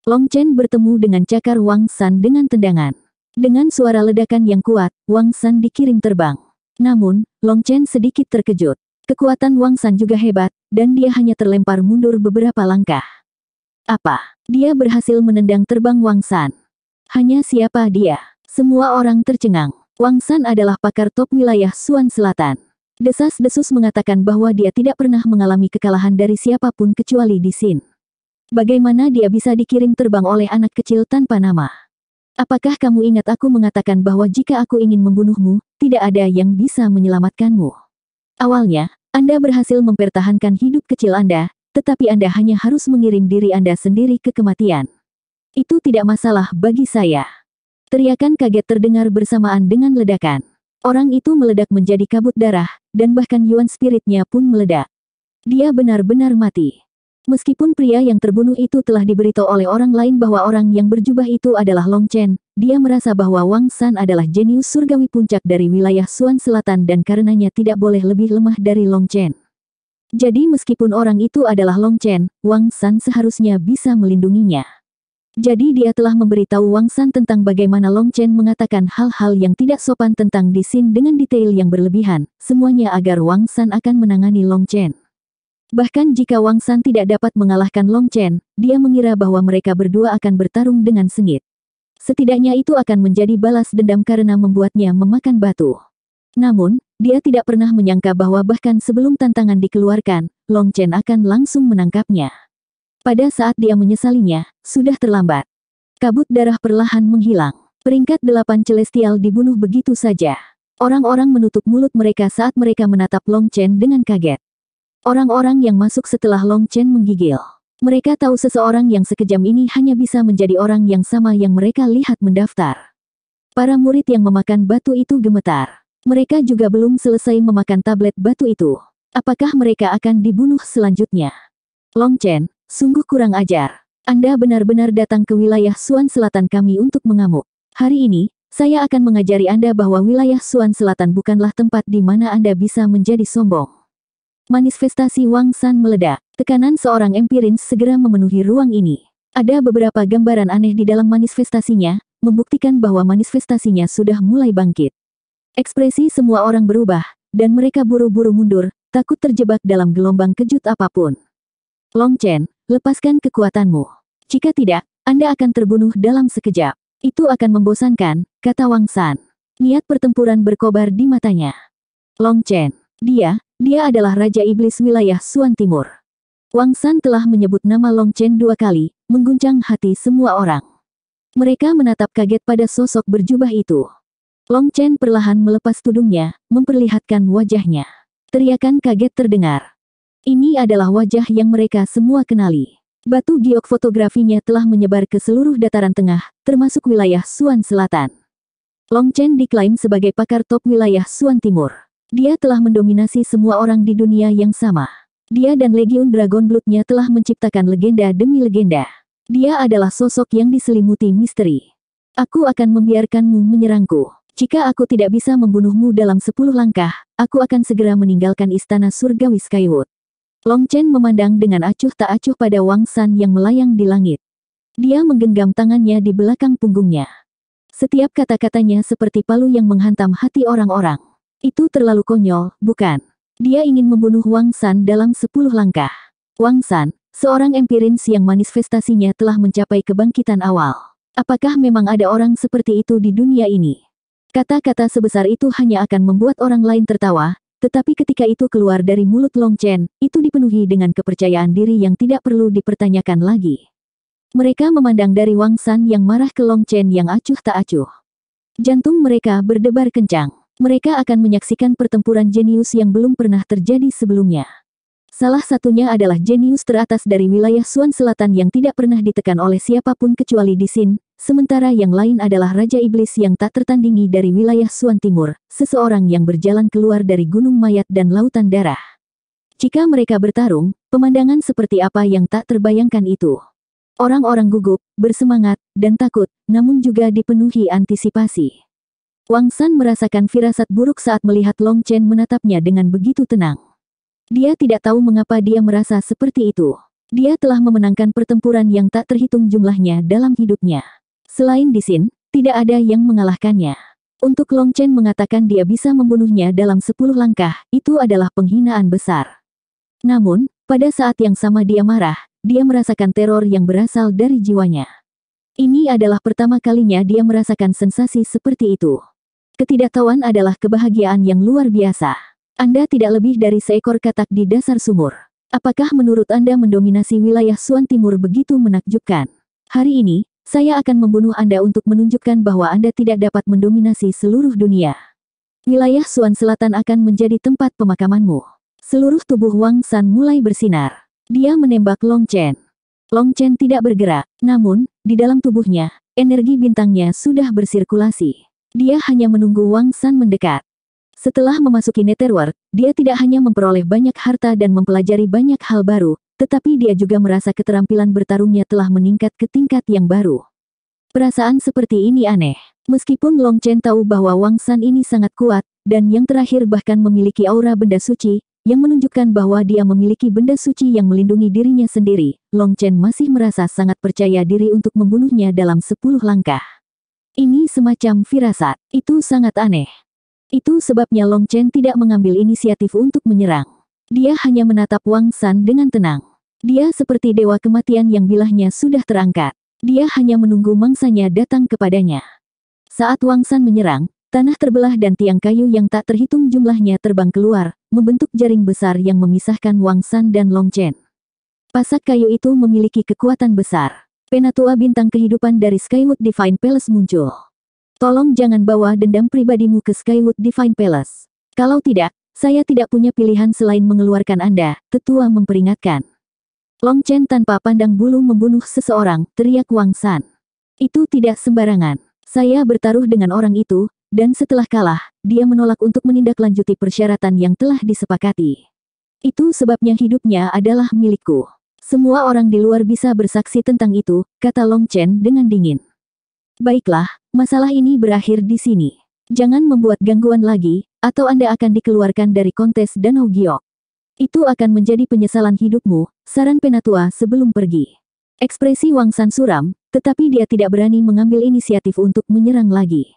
Long Chen bertemu dengan cakar Wang San dengan tendangan. Dengan suara ledakan yang kuat, Wang San dikirim terbang. Namun, Long Chen sedikit terkejut. Kekuatan Wang San juga hebat, dan dia hanya terlempar mundur beberapa langkah. Apa? Dia berhasil menendang terbang Wang San. Hanya siapa dia? Semua orang tercengang. Wang San adalah pakar top wilayah Suan Selatan. Desas-desus mengatakan bahwa dia tidak pernah mengalami kekalahan dari siapapun kecuali di sini. Bagaimana dia bisa dikirim terbang oleh anak kecil tanpa nama? Apakah kamu ingat aku mengatakan bahwa jika aku ingin membunuhmu, tidak ada yang bisa menyelamatkanmu? Awalnya, Anda berhasil mempertahankan hidup kecil Anda, tetapi Anda hanya harus mengirim diri Anda sendiri ke kematian. Itu tidak masalah bagi saya. Teriakan kaget terdengar bersamaan dengan ledakan. Orang itu meledak menjadi kabut darah, dan bahkan yuan spiritnya pun meledak. Dia benar-benar mati. Meskipun pria yang terbunuh itu telah diberitahu oleh orang lain bahwa orang yang berjubah itu adalah Long Chen, dia merasa bahwa Wang San adalah jenius surgawi puncak dari wilayah Suan Selatan dan karenanya tidak boleh lebih lemah dari Long Chen. Jadi meskipun orang itu adalah Long Chen, Wang San seharusnya bisa melindunginya. Jadi dia telah memberitahu Wang San tentang bagaimana Long Chen mengatakan hal-hal yang tidak sopan tentang Di Xin dengan detail yang berlebihan, semuanya agar Wang San akan menangani Long Chen. Bahkan jika Wang San tidak dapat mengalahkan Long Chen, dia mengira bahwa mereka berdua akan bertarung dengan sengit. Setidaknya itu akan menjadi balas dendam karena membuatnya memakan batu. Namun, dia tidak pernah menyangka bahwa bahkan sebelum tantangan dikeluarkan, Long Chen akan langsung menangkapnya. Pada saat dia menyesalinya, sudah terlambat. Kabut darah perlahan menghilang. Peringkat delapan Celestial dibunuh begitu saja. Orang-orang menutup mulut mereka saat mereka menatap Long Chen dengan kaget. Orang-orang yang masuk setelah Long Chen menggigil. Mereka tahu seseorang yang sekejam ini hanya bisa menjadi orang yang sama yang mereka lihat mendaftar. Para murid yang memakan batu itu gemetar. Mereka juga belum selesai memakan tablet batu itu. Apakah mereka akan dibunuh selanjutnya? Long Chen, sungguh kurang ajar. Anda benar-benar datang ke wilayah Suan Selatan kami untuk mengamuk. Hari ini, saya akan mengajari Anda bahwa wilayah Suan Selatan bukanlah tempat di mana Anda bisa menjadi sombong. Manifestasi Wang San meledak. Tekanan seorang empirin segera memenuhi ruang ini. Ada beberapa gambaran aneh di dalam manifestasinya, membuktikan bahwa manifestasinya sudah mulai bangkit. Ekspresi semua orang berubah, dan mereka buru-buru mundur, takut terjebak dalam gelombang kejut apapun. Long Chen, lepaskan kekuatanmu. Jika tidak, Anda akan terbunuh dalam sekejap. Itu akan membosankan, kata Wang San. Niat pertempuran berkobar di matanya. Long Chen, dia, dia adalah Raja Iblis wilayah Suan Timur. Wang San telah menyebut nama Long Chen dua kali, mengguncang hati semua orang. Mereka menatap kaget pada sosok berjubah itu. Long Chen perlahan melepas tudungnya, memperlihatkan wajahnya. Teriakan kaget terdengar. Ini adalah wajah yang mereka semua kenali. Batu giok fotografinya telah menyebar ke seluruh dataran tengah, termasuk wilayah Suan Selatan. Long Chen diklaim sebagai pakar top wilayah Suan Timur. Dia telah mendominasi semua orang di dunia yang sama. Dia dan Legion Dragon nya telah menciptakan legenda demi legenda. Dia adalah sosok yang diselimuti misteri. Aku akan membiarkanmu menyerangku. Jika aku tidak bisa membunuhmu dalam sepuluh langkah, aku akan segera meninggalkan istana surgawi Skywood. Long Chen memandang dengan acuh tak acuh pada Wang San yang melayang di langit. Dia menggenggam tangannya di belakang punggungnya. Setiap kata-katanya seperti palu yang menghantam hati orang-orang. Itu terlalu konyol, bukan? Dia ingin membunuh Wang San dalam sepuluh langkah. Wang San, seorang empirins yang manifestasinya telah mencapai kebangkitan awal. Apakah memang ada orang seperti itu di dunia ini? Kata-kata sebesar itu hanya akan membuat orang lain tertawa, tetapi ketika itu keluar dari mulut Long Chen, itu dipenuhi dengan kepercayaan diri yang tidak perlu dipertanyakan lagi. Mereka memandang dari Wang San yang marah ke Long Chen yang acuh tak acuh. Jantung mereka berdebar kencang mereka akan menyaksikan pertempuran jenius yang belum pernah terjadi sebelumnya. Salah satunya adalah jenius teratas dari wilayah Suan Selatan yang tidak pernah ditekan oleh siapapun kecuali Di Disin, sementara yang lain adalah Raja Iblis yang tak tertandingi dari wilayah Suan Timur, seseorang yang berjalan keluar dari Gunung Mayat dan Lautan Darah. Jika mereka bertarung, pemandangan seperti apa yang tak terbayangkan itu. Orang-orang gugup, bersemangat, dan takut, namun juga dipenuhi antisipasi. Wang San merasakan firasat buruk saat melihat Long Chen menatapnya dengan begitu tenang. Dia tidak tahu mengapa dia merasa seperti itu. Dia telah memenangkan pertempuran yang tak terhitung jumlahnya dalam hidupnya. Selain Di Sin, tidak ada yang mengalahkannya. Untuk Long Chen mengatakan dia bisa membunuhnya dalam sepuluh langkah, itu adalah penghinaan besar. Namun, pada saat yang sama dia marah, dia merasakan teror yang berasal dari jiwanya. Ini adalah pertama kalinya dia merasakan sensasi seperti itu. Ketidaktahuan adalah kebahagiaan yang luar biasa. Anda tidak lebih dari seekor katak di dasar sumur. Apakah menurut Anda mendominasi wilayah Suan Timur begitu menakjubkan? Hari ini, saya akan membunuh Anda untuk menunjukkan bahwa Anda tidak dapat mendominasi seluruh dunia. Wilayah Suan Selatan akan menjadi tempat pemakamanmu. Seluruh tubuh Wang San mulai bersinar. Dia menembak Long Chen. Long Chen tidak bergerak, namun, di dalam tubuhnya, energi bintangnya sudah bersirkulasi. Dia hanya menunggu Wang San mendekat. Setelah memasuki netherworld, dia tidak hanya memperoleh banyak harta dan mempelajari banyak hal baru, tetapi dia juga merasa keterampilan bertarungnya telah meningkat ke tingkat yang baru. Perasaan seperti ini aneh. Meskipun Long Chen tahu bahwa Wang San ini sangat kuat, dan yang terakhir bahkan memiliki aura benda suci, yang menunjukkan bahwa dia memiliki benda suci yang melindungi dirinya sendiri, Long Chen masih merasa sangat percaya diri untuk membunuhnya dalam 10 langkah. Ini semacam firasat, itu sangat aneh. Itu sebabnya Long Chen tidak mengambil inisiatif untuk menyerang. Dia hanya menatap Wang San dengan tenang. Dia seperti dewa kematian yang bilahnya sudah terangkat. Dia hanya menunggu mangsanya datang kepadanya. Saat Wang San menyerang, tanah terbelah dan tiang kayu yang tak terhitung jumlahnya terbang keluar, membentuk jaring besar yang memisahkan Wang San dan Long Chen. Pasak kayu itu memiliki kekuatan besar. Penatua bintang kehidupan dari Skywood Divine Palace muncul. Tolong jangan bawa dendam pribadimu ke Skywood Divine Palace. Kalau tidak, saya tidak punya pilihan selain mengeluarkan Anda, tetua memperingatkan. Long Chen tanpa pandang bulu membunuh seseorang, teriak Wang San. Itu tidak sembarangan. Saya bertaruh dengan orang itu, dan setelah kalah, dia menolak untuk menindaklanjuti persyaratan yang telah disepakati. Itu sebabnya hidupnya adalah milikku. Semua orang di luar bisa bersaksi tentang itu, kata Long Chen dengan dingin. Baiklah, masalah ini berakhir di sini. Jangan membuat gangguan lagi, atau Anda akan dikeluarkan dari kontes Danau Giok. Itu akan menjadi penyesalan hidupmu, saran penatua sebelum pergi. Ekspresi Wang San suram, tetapi dia tidak berani mengambil inisiatif untuk menyerang lagi.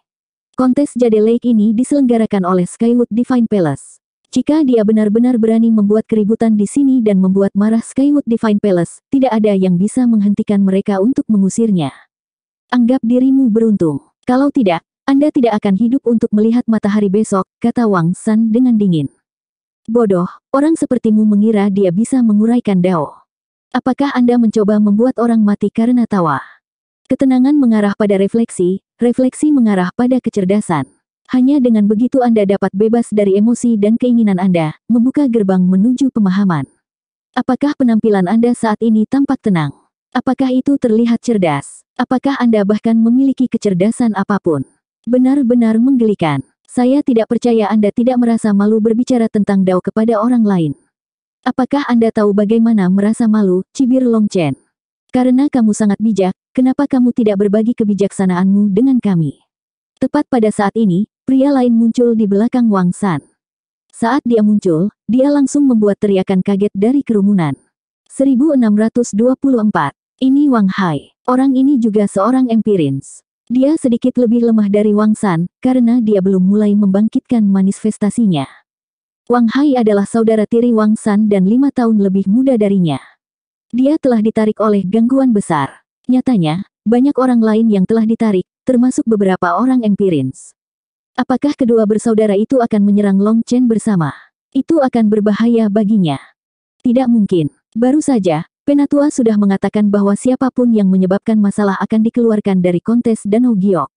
Kontes Jade Lake ini diselenggarakan oleh Skywood Divine Palace. Jika dia benar-benar berani membuat keributan di sini dan membuat marah Skywood Divine Palace, tidak ada yang bisa menghentikan mereka untuk mengusirnya. Anggap dirimu beruntung. Kalau tidak, Anda tidak akan hidup untuk melihat matahari besok, kata Wang San dengan dingin. Bodoh, orang sepertimu mengira dia bisa menguraikan Dao. Apakah Anda mencoba membuat orang mati karena tawa? Ketenangan mengarah pada refleksi, refleksi mengarah pada kecerdasan. Hanya dengan begitu Anda dapat bebas dari emosi dan keinginan Anda, membuka gerbang menuju pemahaman. Apakah penampilan Anda saat ini tampak tenang? Apakah itu terlihat cerdas? Apakah Anda bahkan memiliki kecerdasan apapun? Benar-benar menggelikan. Saya tidak percaya Anda tidak merasa malu berbicara tentang Dao kepada orang lain. Apakah Anda tahu bagaimana merasa malu, cibir Long Chen? Karena kamu sangat bijak, kenapa kamu tidak berbagi kebijaksanaanmu dengan kami? Tepat pada saat ini, Pria lain muncul di belakang Wang San. Saat dia muncul, dia langsung membuat teriakan kaget dari kerumunan. 1624. Ini Wang Hai. Orang ini juga seorang empirins. Dia sedikit lebih lemah dari Wang San, karena dia belum mulai membangkitkan manifestasinya. Wang Hai adalah saudara tiri Wang San dan lima tahun lebih muda darinya. Dia telah ditarik oleh gangguan besar. Nyatanya, banyak orang lain yang telah ditarik, termasuk beberapa orang empirins. Apakah kedua bersaudara itu akan menyerang Long Chen bersama? Itu akan berbahaya baginya. Tidak mungkin. Baru saja, Penatua sudah mengatakan bahwa siapapun yang menyebabkan masalah akan dikeluarkan dari kontes Danau Giok.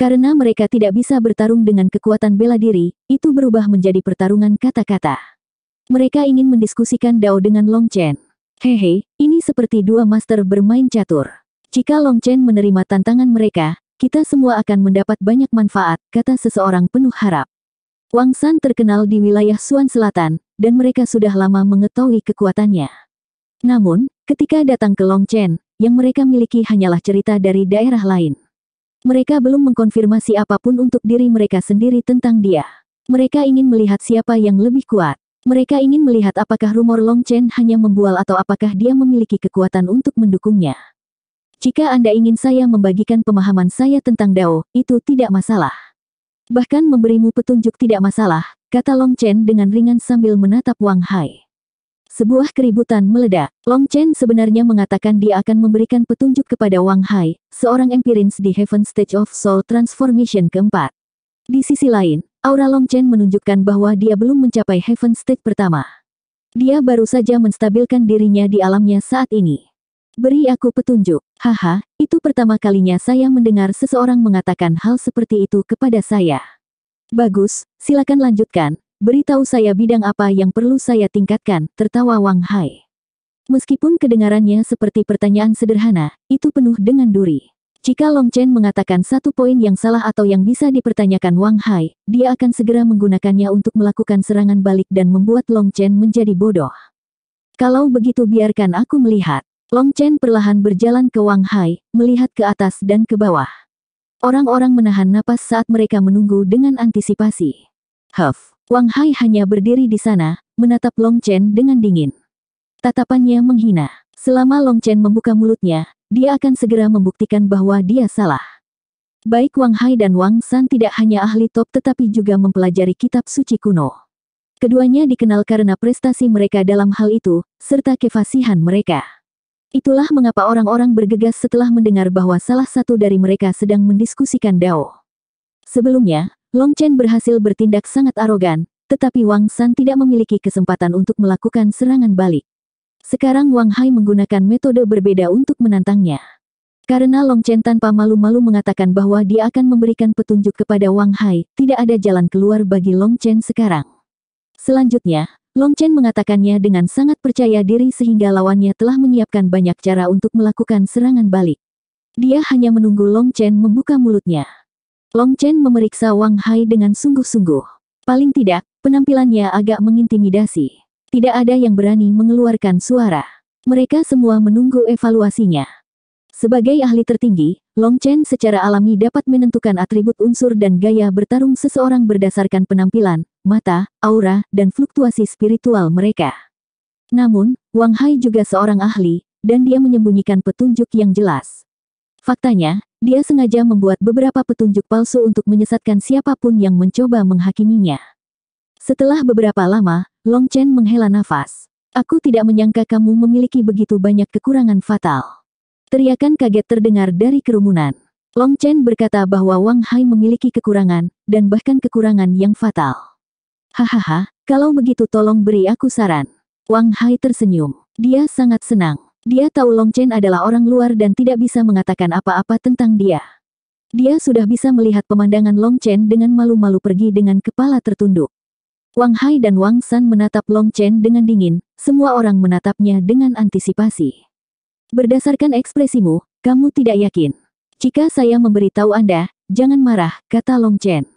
Karena mereka tidak bisa bertarung dengan kekuatan bela diri, itu berubah menjadi pertarungan kata-kata. Mereka ingin mendiskusikan Dao dengan Long Chen. Hehe, ini seperti dua master bermain catur. Jika Long Chen menerima tantangan mereka, kita semua akan mendapat banyak manfaat, kata seseorang penuh harap. Wang San terkenal di wilayah Suan Selatan, dan mereka sudah lama mengetahui kekuatannya. Namun, ketika datang ke Long Chen, yang mereka miliki hanyalah cerita dari daerah lain. Mereka belum mengkonfirmasi apapun untuk diri mereka sendiri tentang dia. Mereka ingin melihat siapa yang lebih kuat. Mereka ingin melihat apakah rumor Long Chen hanya membual atau apakah dia memiliki kekuatan untuk mendukungnya. Jika Anda ingin saya membagikan pemahaman saya tentang Dao, itu tidak masalah. Bahkan memberimu petunjuk tidak masalah, kata Long Chen dengan ringan sambil menatap Wang Hai sebuah keributan meledak. Long Chen sebenarnya mengatakan dia akan memberikan petunjuk kepada Wang Hai, seorang empirins di Heaven Stage of Soul Transformation keempat. Di sisi lain, aura Long Chen menunjukkan bahwa dia belum mencapai Heaven Stage pertama. Dia baru saja menstabilkan dirinya di alamnya saat ini. Beri aku petunjuk. Haha, itu pertama kalinya saya mendengar seseorang mengatakan hal seperti itu kepada saya. Bagus, silakan lanjutkan. Beritahu saya bidang apa yang perlu saya tingkatkan, tertawa Wang Hai. Meskipun kedengarannya seperti pertanyaan sederhana, itu penuh dengan duri. Jika Long Chen mengatakan satu poin yang salah atau yang bisa dipertanyakan Wang Hai, dia akan segera menggunakannya untuk melakukan serangan balik dan membuat Long Chen menjadi bodoh. Kalau begitu biarkan aku melihat. Long Chen perlahan berjalan ke Wang Hai, melihat ke atas dan ke bawah. Orang-orang menahan napas saat mereka menunggu dengan antisipasi. Huff, Wang Hai hanya berdiri di sana, menatap Long Chen dengan dingin. Tatapannya menghina. Selama Long Chen membuka mulutnya, dia akan segera membuktikan bahwa dia salah. Baik Wang Hai dan Wang San tidak hanya ahli top tetapi juga mempelajari kitab suci kuno. Keduanya dikenal karena prestasi mereka dalam hal itu, serta kefasihan mereka. Itulah mengapa orang-orang bergegas setelah mendengar bahwa salah satu dari mereka sedang mendiskusikan Dao. Sebelumnya, Long Chen berhasil bertindak sangat arogan, tetapi Wang San tidak memiliki kesempatan untuk melakukan serangan balik. Sekarang Wang Hai menggunakan metode berbeda untuk menantangnya. Karena Long Chen tanpa malu-malu mengatakan bahwa dia akan memberikan petunjuk kepada Wang Hai, tidak ada jalan keluar bagi Long Chen sekarang. Selanjutnya, Long Chen mengatakannya dengan sangat percaya diri sehingga lawannya telah menyiapkan banyak cara untuk melakukan serangan balik. Dia hanya menunggu Long Chen membuka mulutnya. Long Chen memeriksa Wang Hai dengan sungguh-sungguh. Paling tidak, penampilannya agak mengintimidasi. Tidak ada yang berani mengeluarkan suara. Mereka semua menunggu evaluasinya. Sebagai ahli tertinggi, Long Chen secara alami dapat menentukan atribut unsur dan gaya bertarung seseorang berdasarkan penampilan, mata, aura, dan fluktuasi spiritual mereka. Namun, Wang Hai juga seorang ahli, dan dia menyembunyikan petunjuk yang jelas. Faktanya, dia sengaja membuat beberapa petunjuk palsu untuk menyesatkan siapapun yang mencoba menghakiminya. Setelah beberapa lama, Long Chen menghela nafas. Aku tidak menyangka kamu memiliki begitu banyak kekurangan fatal. Teriakan kaget terdengar dari kerumunan. Long Chen berkata bahwa Wang Hai memiliki kekurangan, dan bahkan kekurangan yang fatal. Hahaha, kalau begitu tolong beri aku saran. Wang Hai tersenyum. Dia sangat senang. Dia tahu Long Chen adalah orang luar dan tidak bisa mengatakan apa-apa tentang dia. Dia sudah bisa melihat pemandangan Long Chen dengan malu-malu pergi dengan kepala tertunduk. Wang Hai dan Wang San menatap Long Chen dengan dingin, semua orang menatapnya dengan antisipasi. Berdasarkan ekspresimu, kamu tidak yakin. Jika saya memberitahu Anda, jangan marah, kata Long Chen.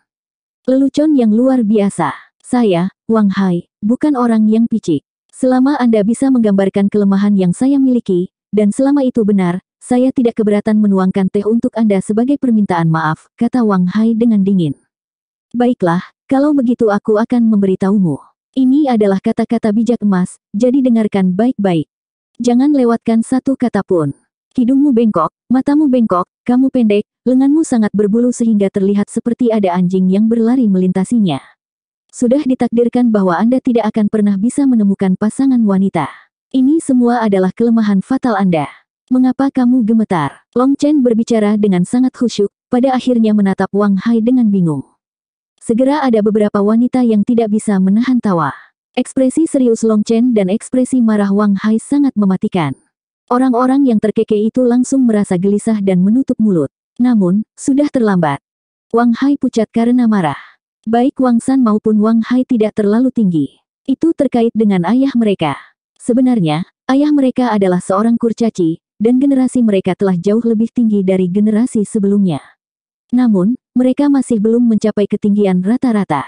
Lelucon yang luar biasa. Saya, Wang Hai, bukan orang yang picik. Selama Anda bisa menggambarkan kelemahan yang saya miliki, dan selama itu benar, saya tidak keberatan menuangkan teh untuk Anda sebagai permintaan maaf, kata Wang Hai dengan dingin. Baiklah, kalau begitu aku akan memberitahumu. Ini adalah kata-kata bijak emas, jadi dengarkan baik-baik. Jangan lewatkan satu kata pun. Hidungmu bengkok, matamu bengkok, kamu pendek, lenganmu sangat berbulu sehingga terlihat seperti ada anjing yang berlari melintasinya. Sudah ditakdirkan bahwa Anda tidak akan pernah bisa menemukan pasangan wanita. Ini semua adalah kelemahan fatal Anda. Mengapa kamu gemetar? Long Chen berbicara dengan sangat khusyuk, pada akhirnya menatap Wang Hai dengan bingung. Segera ada beberapa wanita yang tidak bisa menahan tawa. Ekspresi serius Long Chen dan ekspresi marah Wang Hai sangat mematikan. Orang-orang yang terkekeh itu langsung merasa gelisah dan menutup mulut. Namun, sudah terlambat. Wang Hai pucat karena marah. Baik Wang San maupun Wang Hai tidak terlalu tinggi. Itu terkait dengan ayah mereka. Sebenarnya, ayah mereka adalah seorang kurcaci, dan generasi mereka telah jauh lebih tinggi dari generasi sebelumnya. Namun, mereka masih belum mencapai ketinggian rata-rata.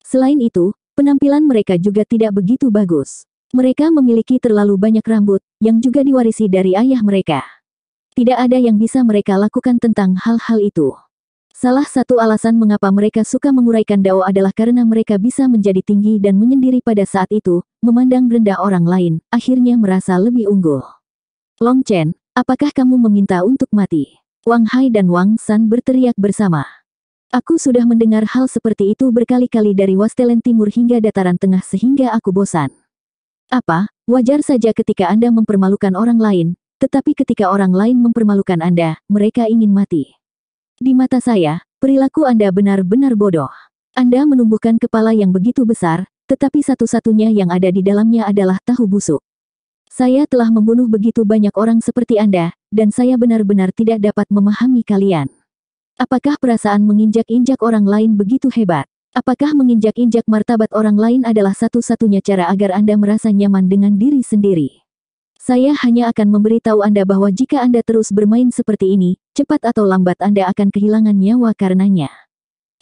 Selain itu, penampilan mereka juga tidak begitu bagus. Mereka memiliki terlalu banyak rambut, yang juga diwarisi dari ayah mereka. Tidak ada yang bisa mereka lakukan tentang hal-hal itu. Salah satu alasan mengapa mereka suka menguraikan dao adalah karena mereka bisa menjadi tinggi dan menyendiri pada saat itu, memandang rendah orang lain, akhirnya merasa lebih unggul. Long Chen, apakah kamu meminta untuk mati? Wang Hai dan Wang San berteriak bersama. Aku sudah mendengar hal seperti itu berkali-kali dari Wastelen Timur hingga dataran tengah sehingga aku bosan. Apa, wajar saja ketika Anda mempermalukan orang lain, tetapi ketika orang lain mempermalukan Anda, mereka ingin mati. Di mata saya, perilaku Anda benar-benar bodoh. Anda menumbuhkan kepala yang begitu besar, tetapi satu-satunya yang ada di dalamnya adalah tahu busuk. Saya telah membunuh begitu banyak orang seperti Anda, dan saya benar-benar tidak dapat memahami kalian. Apakah perasaan menginjak-injak orang lain begitu hebat? Apakah menginjak-injak martabat orang lain adalah satu-satunya cara agar Anda merasa nyaman dengan diri sendiri? Saya hanya akan memberitahu Anda bahwa jika Anda terus bermain seperti ini, cepat atau lambat Anda akan kehilangan nyawa karenanya.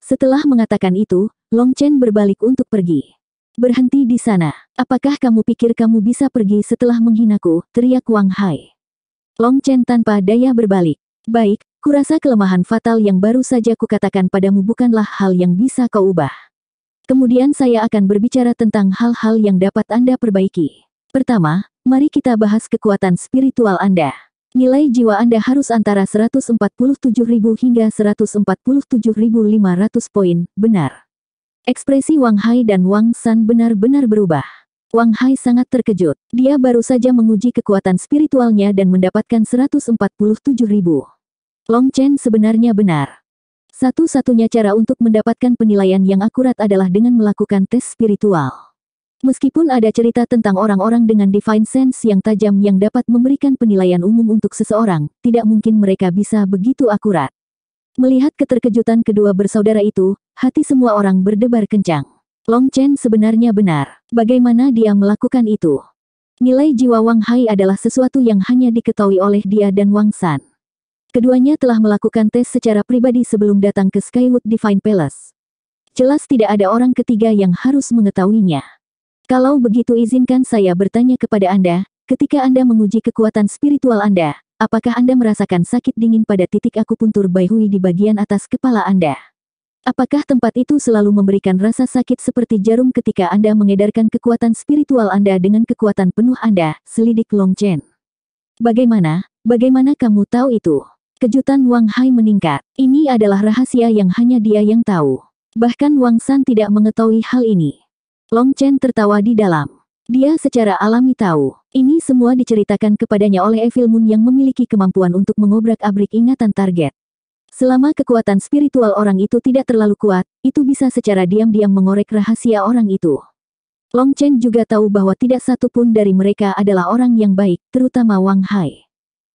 Setelah mengatakan itu, Long Chen berbalik untuk pergi. Berhenti di sana. Apakah kamu pikir kamu bisa pergi setelah menghinaku? Teriak Wang Hai. Long Chen tanpa daya berbalik. Baik, kurasa kelemahan fatal yang baru saja kukatakan padamu bukanlah hal yang bisa kau ubah. Kemudian saya akan berbicara tentang hal-hal yang dapat Anda perbaiki. Pertama, mari kita bahas kekuatan spiritual Anda. Nilai jiwa Anda harus antara 147.000 hingga 147.500 poin, benar. Ekspresi Wang Hai dan Wang San benar-benar berubah. Wang Hai sangat terkejut. Dia baru saja menguji kekuatan spiritualnya dan mendapatkan 147.000. Long Chen sebenarnya benar. Satu-satunya cara untuk mendapatkan penilaian yang akurat adalah dengan melakukan tes spiritual. Meskipun ada cerita tentang orang-orang dengan divine sense yang tajam yang dapat memberikan penilaian umum untuk seseorang, tidak mungkin mereka bisa begitu akurat. Melihat keterkejutan kedua bersaudara itu, hati semua orang berdebar kencang. Long Chen sebenarnya benar. Bagaimana dia melakukan itu? Nilai jiwa Wang Hai adalah sesuatu yang hanya diketahui oleh dia dan Wang San. Keduanya telah melakukan tes secara pribadi sebelum datang ke Skywood Divine Palace. Jelas tidak ada orang ketiga yang harus mengetahuinya. Kalau begitu izinkan saya bertanya kepada Anda, ketika Anda menguji kekuatan spiritual Anda, apakah Anda merasakan sakit dingin pada titik akupuntur Baihui di bagian atas kepala Anda? Apakah tempat itu selalu memberikan rasa sakit seperti jarum ketika Anda mengedarkan kekuatan spiritual Anda dengan kekuatan penuh Anda, selidik Long Chen? Bagaimana, bagaimana kamu tahu itu? Kejutan Wang Hai meningkat. Ini adalah rahasia yang hanya dia yang tahu. Bahkan Wang San tidak mengetahui hal ini. Long Chen tertawa di dalam. Dia secara alami tahu, ini semua diceritakan kepadanya oleh Evil Moon yang memiliki kemampuan untuk mengobrak-abrik ingatan target. Selama kekuatan spiritual orang itu tidak terlalu kuat, itu bisa secara diam-diam mengorek rahasia orang itu. Long Chen juga tahu bahwa tidak satu pun dari mereka adalah orang yang baik, terutama Wang Hai.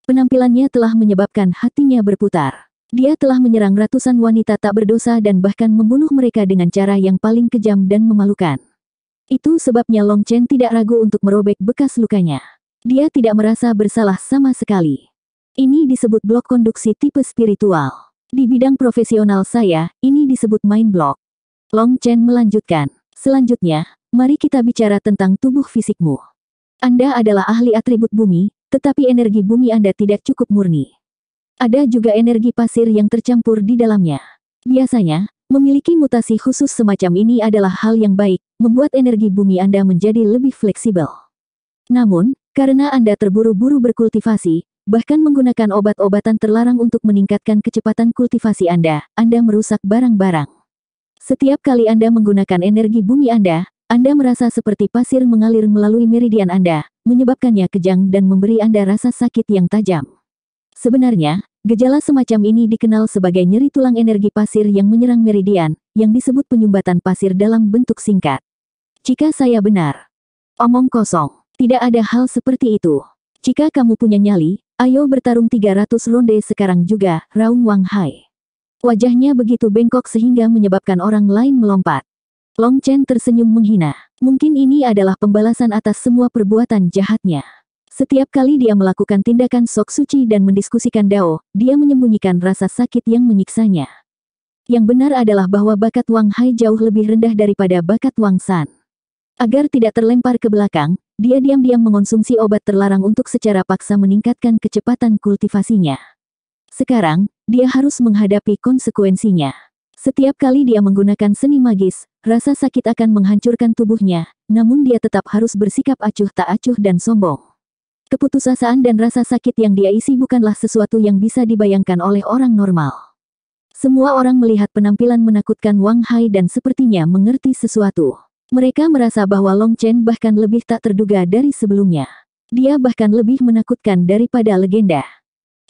Penampilannya telah menyebabkan hatinya berputar. Dia telah menyerang ratusan wanita tak berdosa dan bahkan membunuh mereka dengan cara yang paling kejam dan memalukan. Itu sebabnya Long Chen tidak ragu untuk merobek bekas lukanya. Dia tidak merasa bersalah sama sekali. Ini disebut blok konduksi tipe spiritual. Di bidang profesional saya, ini disebut mind block. Long Chen melanjutkan. Selanjutnya, mari kita bicara tentang tubuh fisikmu. Anda adalah ahli atribut bumi, tetapi energi bumi Anda tidak cukup murni. Ada juga energi pasir yang tercampur di dalamnya. Biasanya, Memiliki mutasi khusus semacam ini adalah hal yang baik, membuat energi bumi Anda menjadi lebih fleksibel. Namun, karena Anda terburu-buru berkultivasi, bahkan menggunakan obat-obatan terlarang untuk meningkatkan kecepatan kultivasi Anda, Anda merusak barang-barang. Setiap kali Anda menggunakan energi bumi Anda, Anda merasa seperti pasir mengalir melalui meridian Anda, menyebabkannya kejang dan memberi Anda rasa sakit yang tajam. Sebenarnya, Gejala semacam ini dikenal sebagai nyeri tulang energi pasir yang menyerang meridian, yang disebut penyumbatan pasir dalam bentuk singkat. Jika saya benar. Omong kosong. Tidak ada hal seperti itu. Jika kamu punya nyali, ayo bertarung 300 ronde sekarang juga, Raung Wang Hai. Wajahnya begitu bengkok sehingga menyebabkan orang lain melompat. Long Chen tersenyum menghina. Mungkin ini adalah pembalasan atas semua perbuatan jahatnya. Setiap kali dia melakukan tindakan sok suci dan mendiskusikan Dao, dia menyembunyikan rasa sakit yang menyiksanya. Yang benar adalah bahwa bakat Wang Hai jauh lebih rendah daripada bakat Wang San. Agar tidak terlempar ke belakang, dia diam-diam mengonsumsi obat terlarang untuk secara paksa meningkatkan kecepatan kultivasinya. Sekarang, dia harus menghadapi konsekuensinya. Setiap kali dia menggunakan seni magis, rasa sakit akan menghancurkan tubuhnya, namun dia tetap harus bersikap acuh tak acuh dan sombong. Keputusasaan dan rasa sakit yang dia isi bukanlah sesuatu yang bisa dibayangkan oleh orang normal. Semua orang melihat penampilan menakutkan Wang Hai dan sepertinya mengerti sesuatu. Mereka merasa bahwa Long Chen bahkan lebih tak terduga dari sebelumnya. Dia bahkan lebih menakutkan daripada legenda.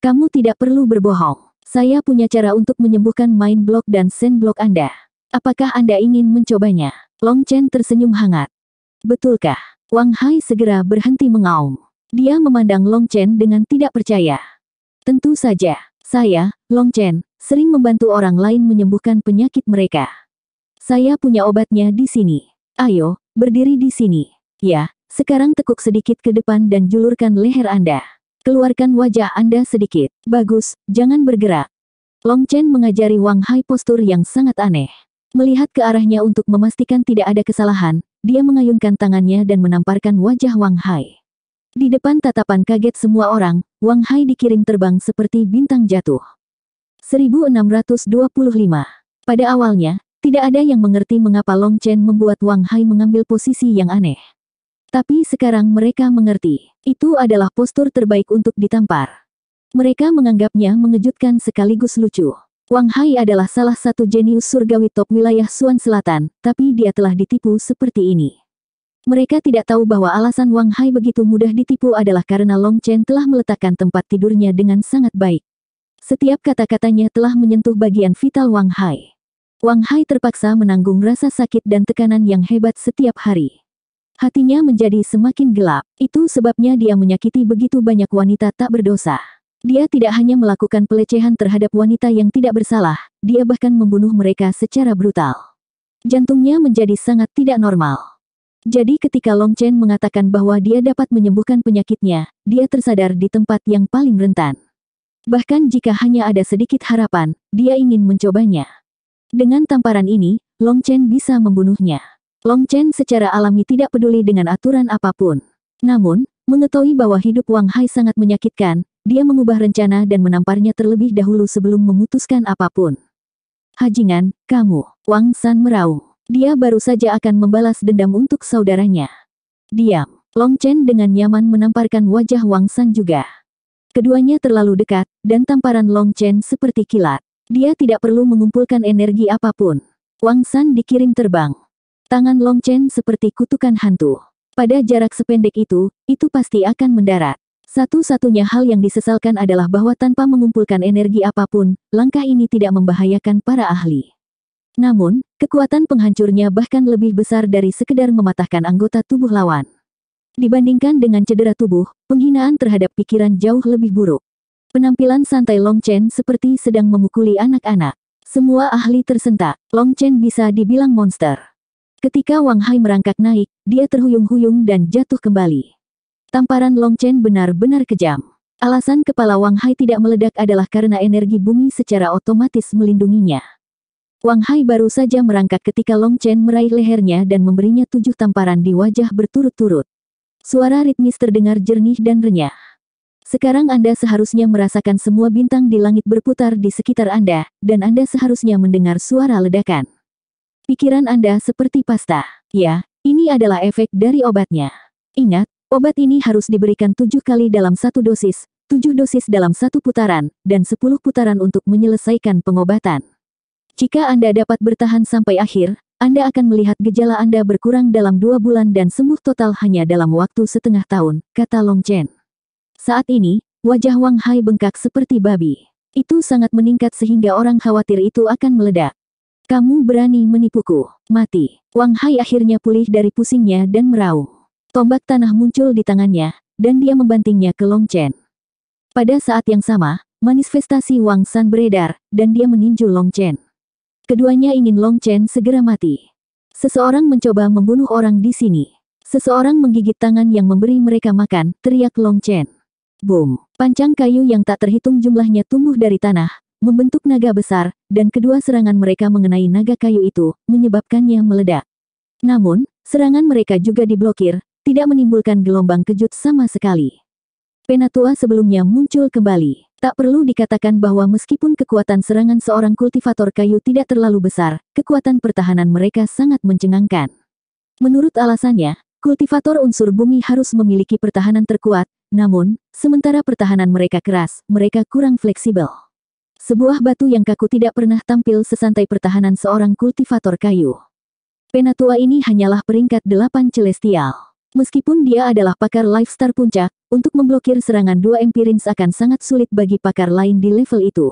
Kamu tidak perlu berbohong. Saya punya cara untuk menyembuhkan mind block dan sen block Anda. Apakah Anda ingin mencobanya? Long Chen tersenyum hangat. Betulkah? Wang Hai segera berhenti mengaum. Dia memandang Long Chen dengan tidak percaya. Tentu saja, saya, Long Chen, sering membantu orang lain menyembuhkan penyakit mereka. Saya punya obatnya di sini. Ayo, berdiri di sini. Ya, sekarang tekuk sedikit ke depan dan julurkan leher Anda. Keluarkan wajah Anda sedikit. Bagus, jangan bergerak. Long Chen mengajari Wang Hai postur yang sangat aneh. Melihat ke arahnya untuk memastikan tidak ada kesalahan, dia mengayunkan tangannya dan menamparkan wajah Wang Hai. Di depan tatapan kaget semua orang, Wang Hai dikirim terbang seperti bintang jatuh. 1625 Pada awalnya, tidak ada yang mengerti mengapa Long Chen membuat Wang Hai mengambil posisi yang aneh. Tapi sekarang mereka mengerti, itu adalah postur terbaik untuk ditampar. Mereka menganggapnya mengejutkan sekaligus lucu. Wang Hai adalah salah satu jenius surgawi top wilayah Suan Selatan, tapi dia telah ditipu seperti ini. Mereka tidak tahu bahwa alasan Wang Hai begitu mudah ditipu adalah karena Long Chen telah meletakkan tempat tidurnya dengan sangat baik. Setiap kata-katanya telah menyentuh bagian vital Wang Hai. Wang Hai terpaksa menanggung rasa sakit dan tekanan yang hebat setiap hari. Hatinya menjadi semakin gelap, itu sebabnya dia menyakiti begitu banyak wanita tak berdosa. Dia tidak hanya melakukan pelecehan terhadap wanita yang tidak bersalah, dia bahkan membunuh mereka secara brutal. Jantungnya menjadi sangat tidak normal. Jadi ketika Long Chen mengatakan bahwa dia dapat menyembuhkan penyakitnya, dia tersadar di tempat yang paling rentan. Bahkan jika hanya ada sedikit harapan, dia ingin mencobanya. Dengan tamparan ini, Long Chen bisa membunuhnya. Long Chen secara alami tidak peduli dengan aturan apapun. Namun, mengetahui bahwa hidup Wang Hai sangat menyakitkan, dia mengubah rencana dan menamparnya terlebih dahulu sebelum memutuskan apapun. Hajingan, kamu, Wang San meraung. Dia baru saja akan membalas dendam untuk saudaranya. Diam. Long Chen dengan nyaman menamparkan wajah Wang San juga. Keduanya terlalu dekat, dan tamparan Long Chen seperti kilat. Dia tidak perlu mengumpulkan energi apapun. Wang San dikirim terbang. Tangan Long Chen seperti kutukan hantu. Pada jarak sependek itu, itu pasti akan mendarat. Satu-satunya hal yang disesalkan adalah bahwa tanpa mengumpulkan energi apapun, langkah ini tidak membahayakan para ahli. Namun, kekuatan penghancurnya bahkan lebih besar dari sekedar mematahkan anggota tubuh lawan. Dibandingkan dengan cedera tubuh, penghinaan terhadap pikiran jauh lebih buruk. Penampilan santai Long Chen seperti sedang memukuli anak-anak. Semua ahli tersentak, Long Chen bisa dibilang monster. Ketika Wang Hai merangkak naik, dia terhuyung-huyung dan jatuh kembali. Tamparan Long Chen benar-benar kejam. Alasan kepala Wang Hai tidak meledak adalah karena energi bumi secara otomatis melindunginya. Wang Hai baru saja merangkak ketika Long Chen meraih lehernya dan memberinya tujuh tamparan di wajah berturut-turut. Suara ritmis terdengar jernih dan renyah. Sekarang Anda seharusnya merasakan semua bintang di langit berputar di sekitar Anda, dan Anda seharusnya mendengar suara ledakan. Pikiran Anda seperti pasta. Ya, ini adalah efek dari obatnya. Ingat, obat ini harus diberikan tujuh kali dalam satu dosis, tujuh dosis dalam satu putaran, dan sepuluh putaran untuk menyelesaikan pengobatan. Jika Anda dapat bertahan sampai akhir, Anda akan melihat gejala Anda berkurang dalam dua bulan dan sembuh total hanya dalam waktu setengah tahun, kata Long Chen. Saat ini, wajah Wang Hai bengkak seperti babi. Itu sangat meningkat sehingga orang khawatir itu akan meledak. Kamu berani menipuku. Mati. Wang Hai akhirnya pulih dari pusingnya dan meraung. Tombak tanah muncul di tangannya, dan dia membantingnya ke Long Chen. Pada saat yang sama, manifestasi Wang San beredar, dan dia meninju Long Chen. Keduanya ingin Long Chen segera mati. Seseorang mencoba membunuh orang di sini. Seseorang menggigit tangan yang memberi mereka makan, teriak Long Chen. Boom! Pancang kayu yang tak terhitung jumlahnya tumbuh dari tanah, membentuk naga besar, dan kedua serangan mereka mengenai naga kayu itu, menyebabkannya meledak. Namun, serangan mereka juga diblokir, tidak menimbulkan gelombang kejut sama sekali. Penatua sebelumnya muncul kembali. Tak perlu dikatakan bahwa meskipun kekuatan serangan seorang kultivator kayu tidak terlalu besar, kekuatan pertahanan mereka sangat mencengangkan. Menurut alasannya, kultivator unsur bumi harus memiliki pertahanan terkuat, namun, sementara pertahanan mereka keras, mereka kurang fleksibel. Sebuah batu yang kaku tidak pernah tampil sesantai pertahanan seorang kultivator kayu. Penatua ini hanyalah peringkat delapan celestial. Meskipun dia adalah pakar life star puncak, untuk memblokir serangan dua Empirins akan sangat sulit bagi pakar lain di level itu.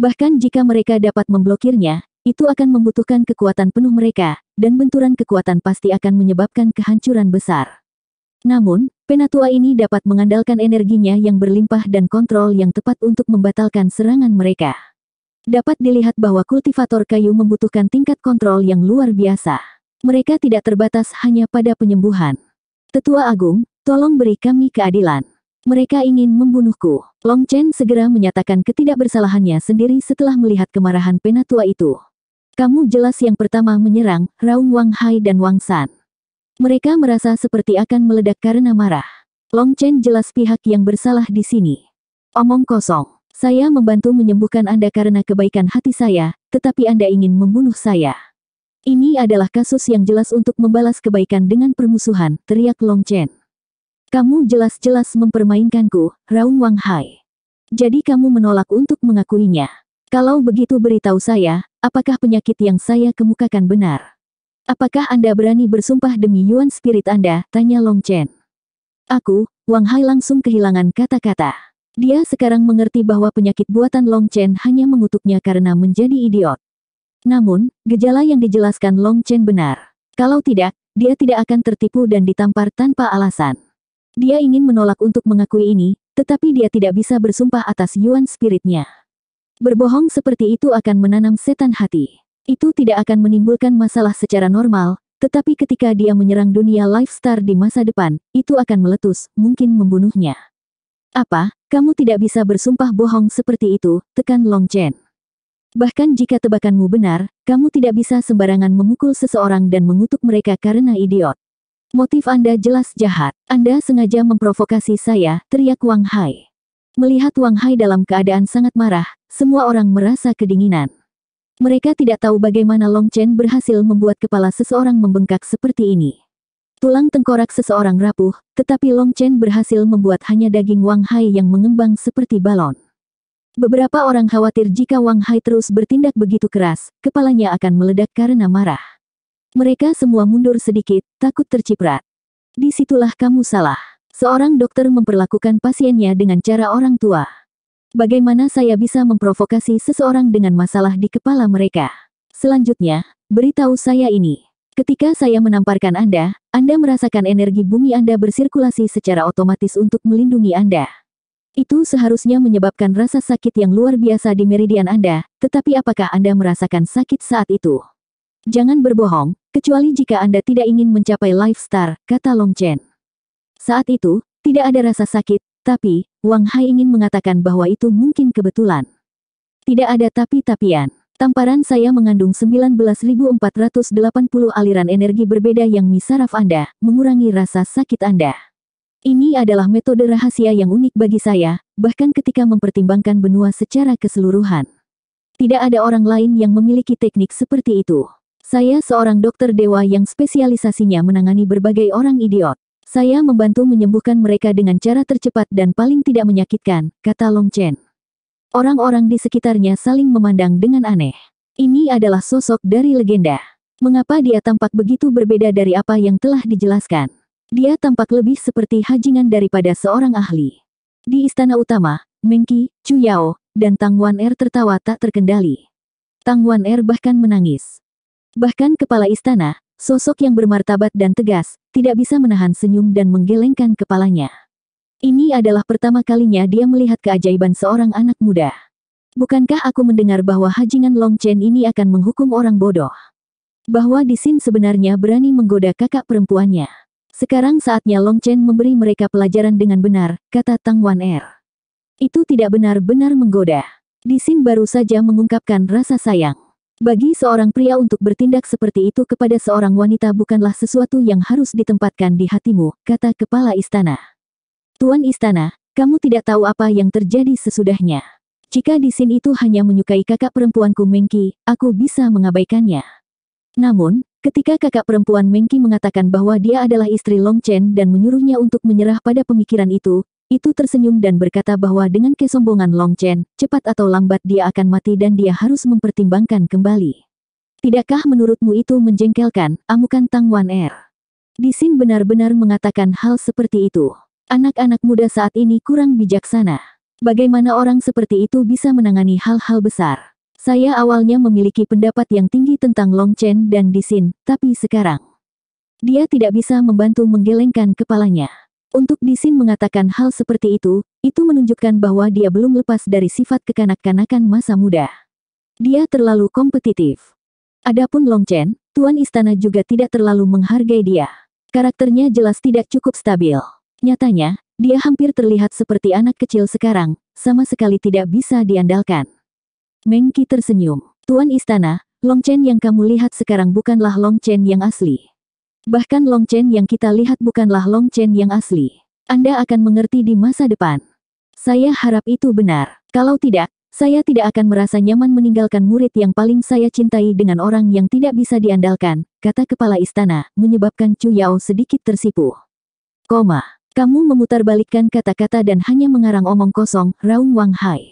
Bahkan jika mereka dapat memblokirnya, itu akan membutuhkan kekuatan penuh mereka, dan benturan kekuatan pasti akan menyebabkan kehancuran besar. Namun, Penatua ini dapat mengandalkan energinya yang berlimpah dan kontrol yang tepat untuk membatalkan serangan mereka. Dapat dilihat bahwa kultivator kayu membutuhkan tingkat kontrol yang luar biasa. Mereka tidak terbatas hanya pada penyembuhan. Tetua Agung, tolong beri kami keadilan. Mereka ingin membunuhku. Long Chen segera menyatakan ketidakbersalahannya sendiri setelah melihat kemarahan penatua itu. Kamu jelas yang pertama menyerang, Raung Wang Hai dan Wang San. Mereka merasa seperti akan meledak karena marah. Long Chen jelas pihak yang bersalah di sini. Omong kosong. Saya membantu menyembuhkan Anda karena kebaikan hati saya, tetapi Anda ingin membunuh saya. Ini adalah kasus yang jelas untuk membalas kebaikan dengan permusuhan, teriak Long Chen. Kamu jelas-jelas mempermainkanku, Raung Wang Hai. Jadi kamu menolak untuk mengakuinya. Kalau begitu beritahu saya, apakah penyakit yang saya kemukakan benar? Apakah Anda berani bersumpah demi Yuan Spirit Anda? Tanya Long Chen. Aku, Wang Hai langsung kehilangan kata-kata. Dia sekarang mengerti bahwa penyakit buatan Long Chen hanya mengutuknya karena menjadi idiot. Namun, gejala yang dijelaskan Long Chen benar. Kalau tidak, dia tidak akan tertipu dan ditampar tanpa alasan. Dia ingin menolak untuk mengakui ini, tetapi dia tidak bisa bersumpah atas Yuan spiritnya. Berbohong seperti itu akan menanam setan hati. Itu tidak akan menimbulkan masalah secara normal, tetapi ketika dia menyerang dunia Star di masa depan, itu akan meletus, mungkin membunuhnya. Apa, kamu tidak bisa bersumpah bohong seperti itu, tekan Long Chen. Bahkan jika tebakanmu benar, kamu tidak bisa sembarangan memukul seseorang dan mengutuk mereka karena idiot. Motif Anda jelas jahat. Anda sengaja memprovokasi saya, teriak Wang Hai. Melihat Wang Hai dalam keadaan sangat marah, semua orang merasa kedinginan. Mereka tidak tahu bagaimana Long Chen berhasil membuat kepala seseorang membengkak seperti ini. Tulang tengkorak seseorang rapuh, tetapi Long Chen berhasil membuat hanya daging Wang Hai yang mengembang seperti balon. Beberapa orang khawatir jika Wang Hai terus bertindak begitu keras, kepalanya akan meledak karena marah. Mereka semua mundur sedikit, takut terciprat. Disitulah kamu salah. Seorang dokter memperlakukan pasiennya dengan cara orang tua. Bagaimana saya bisa memprovokasi seseorang dengan masalah di kepala mereka? Selanjutnya, beritahu saya ini. Ketika saya menamparkan Anda, Anda merasakan energi bumi Anda bersirkulasi secara otomatis untuk melindungi Anda. Itu seharusnya menyebabkan rasa sakit yang luar biasa di meridian Anda, tetapi apakah Anda merasakan sakit saat itu? Jangan berbohong, kecuali jika Anda tidak ingin mencapai life star, kata Long Chen. Saat itu, tidak ada rasa sakit, tapi, Wang Hai ingin mengatakan bahwa itu mungkin kebetulan. Tidak ada tapi-tapian. Tamparan saya mengandung 19.480 aliran energi berbeda yang misaraf Anda, mengurangi rasa sakit Anda. Ini adalah metode rahasia yang unik bagi saya, bahkan ketika mempertimbangkan benua secara keseluruhan. Tidak ada orang lain yang memiliki teknik seperti itu. Saya seorang dokter dewa yang spesialisasinya menangani berbagai orang idiot. Saya membantu menyembuhkan mereka dengan cara tercepat dan paling tidak menyakitkan, kata Long Chen. Orang-orang di sekitarnya saling memandang dengan aneh. Ini adalah sosok dari legenda. Mengapa dia tampak begitu berbeda dari apa yang telah dijelaskan? Dia tampak lebih seperti hajingan daripada seorang ahli. Di istana utama, Mengki, Chu Yao, dan Tang Wan Er tertawa tak terkendali. Tang Wan Er bahkan menangis. Bahkan kepala istana, sosok yang bermartabat dan tegas, tidak bisa menahan senyum dan menggelengkan kepalanya. Ini adalah pertama kalinya dia melihat keajaiban seorang anak muda. Bukankah aku mendengar bahwa Hajingan Long Chen ini akan menghukum orang bodoh? Bahwa Di Disin sebenarnya berani menggoda kakak perempuannya. Sekarang saatnya Long Chen memberi mereka pelajaran dengan benar, kata Tang Wan Er. Itu tidak benar-benar menggoda. Di Disin baru saja mengungkapkan rasa sayang. Bagi seorang pria untuk bertindak seperti itu kepada seorang wanita bukanlah sesuatu yang harus ditempatkan di hatimu, kata kepala istana. Tuan istana, kamu tidak tahu apa yang terjadi sesudahnya. Jika Di Disin itu hanya menyukai kakak perempuanku Mengki, aku bisa mengabaikannya. Namun, Ketika kakak perempuan Mengki mengatakan bahwa dia adalah istri Long Chen dan menyuruhnya untuk menyerah pada pemikiran itu, itu tersenyum dan berkata bahwa dengan kesombongan Long Chen, cepat atau lambat dia akan mati dan dia harus mempertimbangkan kembali. Tidakkah menurutmu itu menjengkelkan, amukan Tang Wan Er? Disin benar-benar mengatakan hal seperti itu. Anak-anak muda saat ini kurang bijaksana. Bagaimana orang seperti itu bisa menangani hal-hal besar? Saya awalnya memiliki pendapat yang tinggi tentang Long Chen dan Di Disin, tapi sekarang dia tidak bisa membantu menggelengkan kepalanya. Untuk Di Disin mengatakan hal seperti itu, itu menunjukkan bahwa dia belum lepas dari sifat kekanak-kanakan masa muda. Dia terlalu kompetitif. Adapun Long Chen, Tuan Istana juga tidak terlalu menghargai dia. Karakternya jelas tidak cukup stabil. Nyatanya, dia hampir terlihat seperti anak kecil sekarang, sama sekali tidak bisa diandalkan. Meng Qi tersenyum. Tuan Istana, Long Chen yang kamu lihat sekarang bukanlah Long Chen yang asli. Bahkan Long Chen yang kita lihat bukanlah Long Chen yang asli. Anda akan mengerti di masa depan. Saya harap itu benar. Kalau tidak, saya tidak akan merasa nyaman meninggalkan murid yang paling saya cintai dengan orang yang tidak bisa diandalkan, kata kepala istana, menyebabkan Chu Yao sedikit tersipu. Koma, kamu memutarbalikkan kata-kata dan hanya mengarang omong kosong, Raung Wang Hai.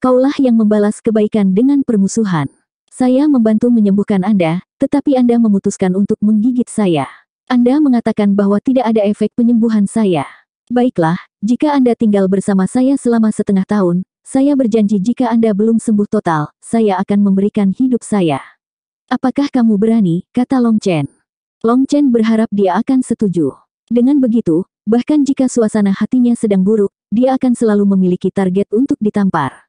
Kaulah yang membalas kebaikan dengan permusuhan. Saya membantu menyembuhkan Anda, tetapi Anda memutuskan untuk menggigit saya. Anda mengatakan bahwa tidak ada efek penyembuhan saya. Baiklah, jika Anda tinggal bersama saya selama setengah tahun, saya berjanji jika Anda belum sembuh total, saya akan memberikan hidup saya. Apakah kamu berani? kata Long Chen. Long Chen berharap dia akan setuju. Dengan begitu, bahkan jika suasana hatinya sedang buruk, dia akan selalu memiliki target untuk ditampar.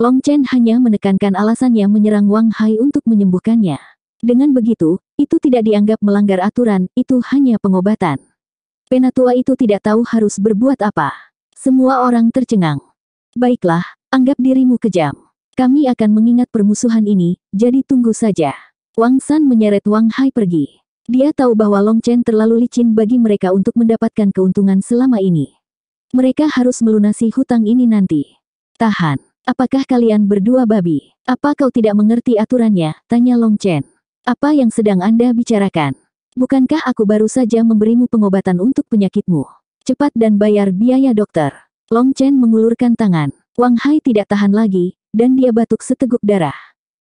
Long Chen hanya menekankan alasannya menyerang Wang Hai untuk menyembuhkannya. Dengan begitu, itu tidak dianggap melanggar aturan, itu hanya pengobatan. Penatua itu tidak tahu harus berbuat apa. Semua orang tercengang. Baiklah, anggap dirimu kejam. Kami akan mengingat permusuhan ini, jadi tunggu saja. Wang San menyeret Wang Hai pergi. Dia tahu bahwa Long Chen terlalu licin bagi mereka untuk mendapatkan keuntungan selama ini. Mereka harus melunasi hutang ini nanti. Tahan. Apakah kalian berdua babi? Apa kau tidak mengerti aturannya? Tanya Long Chen. Apa yang sedang Anda bicarakan? Bukankah aku baru saja memberimu pengobatan untuk penyakitmu? Cepat dan bayar biaya dokter. Long Chen mengulurkan tangan. Wang Hai tidak tahan lagi, dan dia batuk seteguk darah.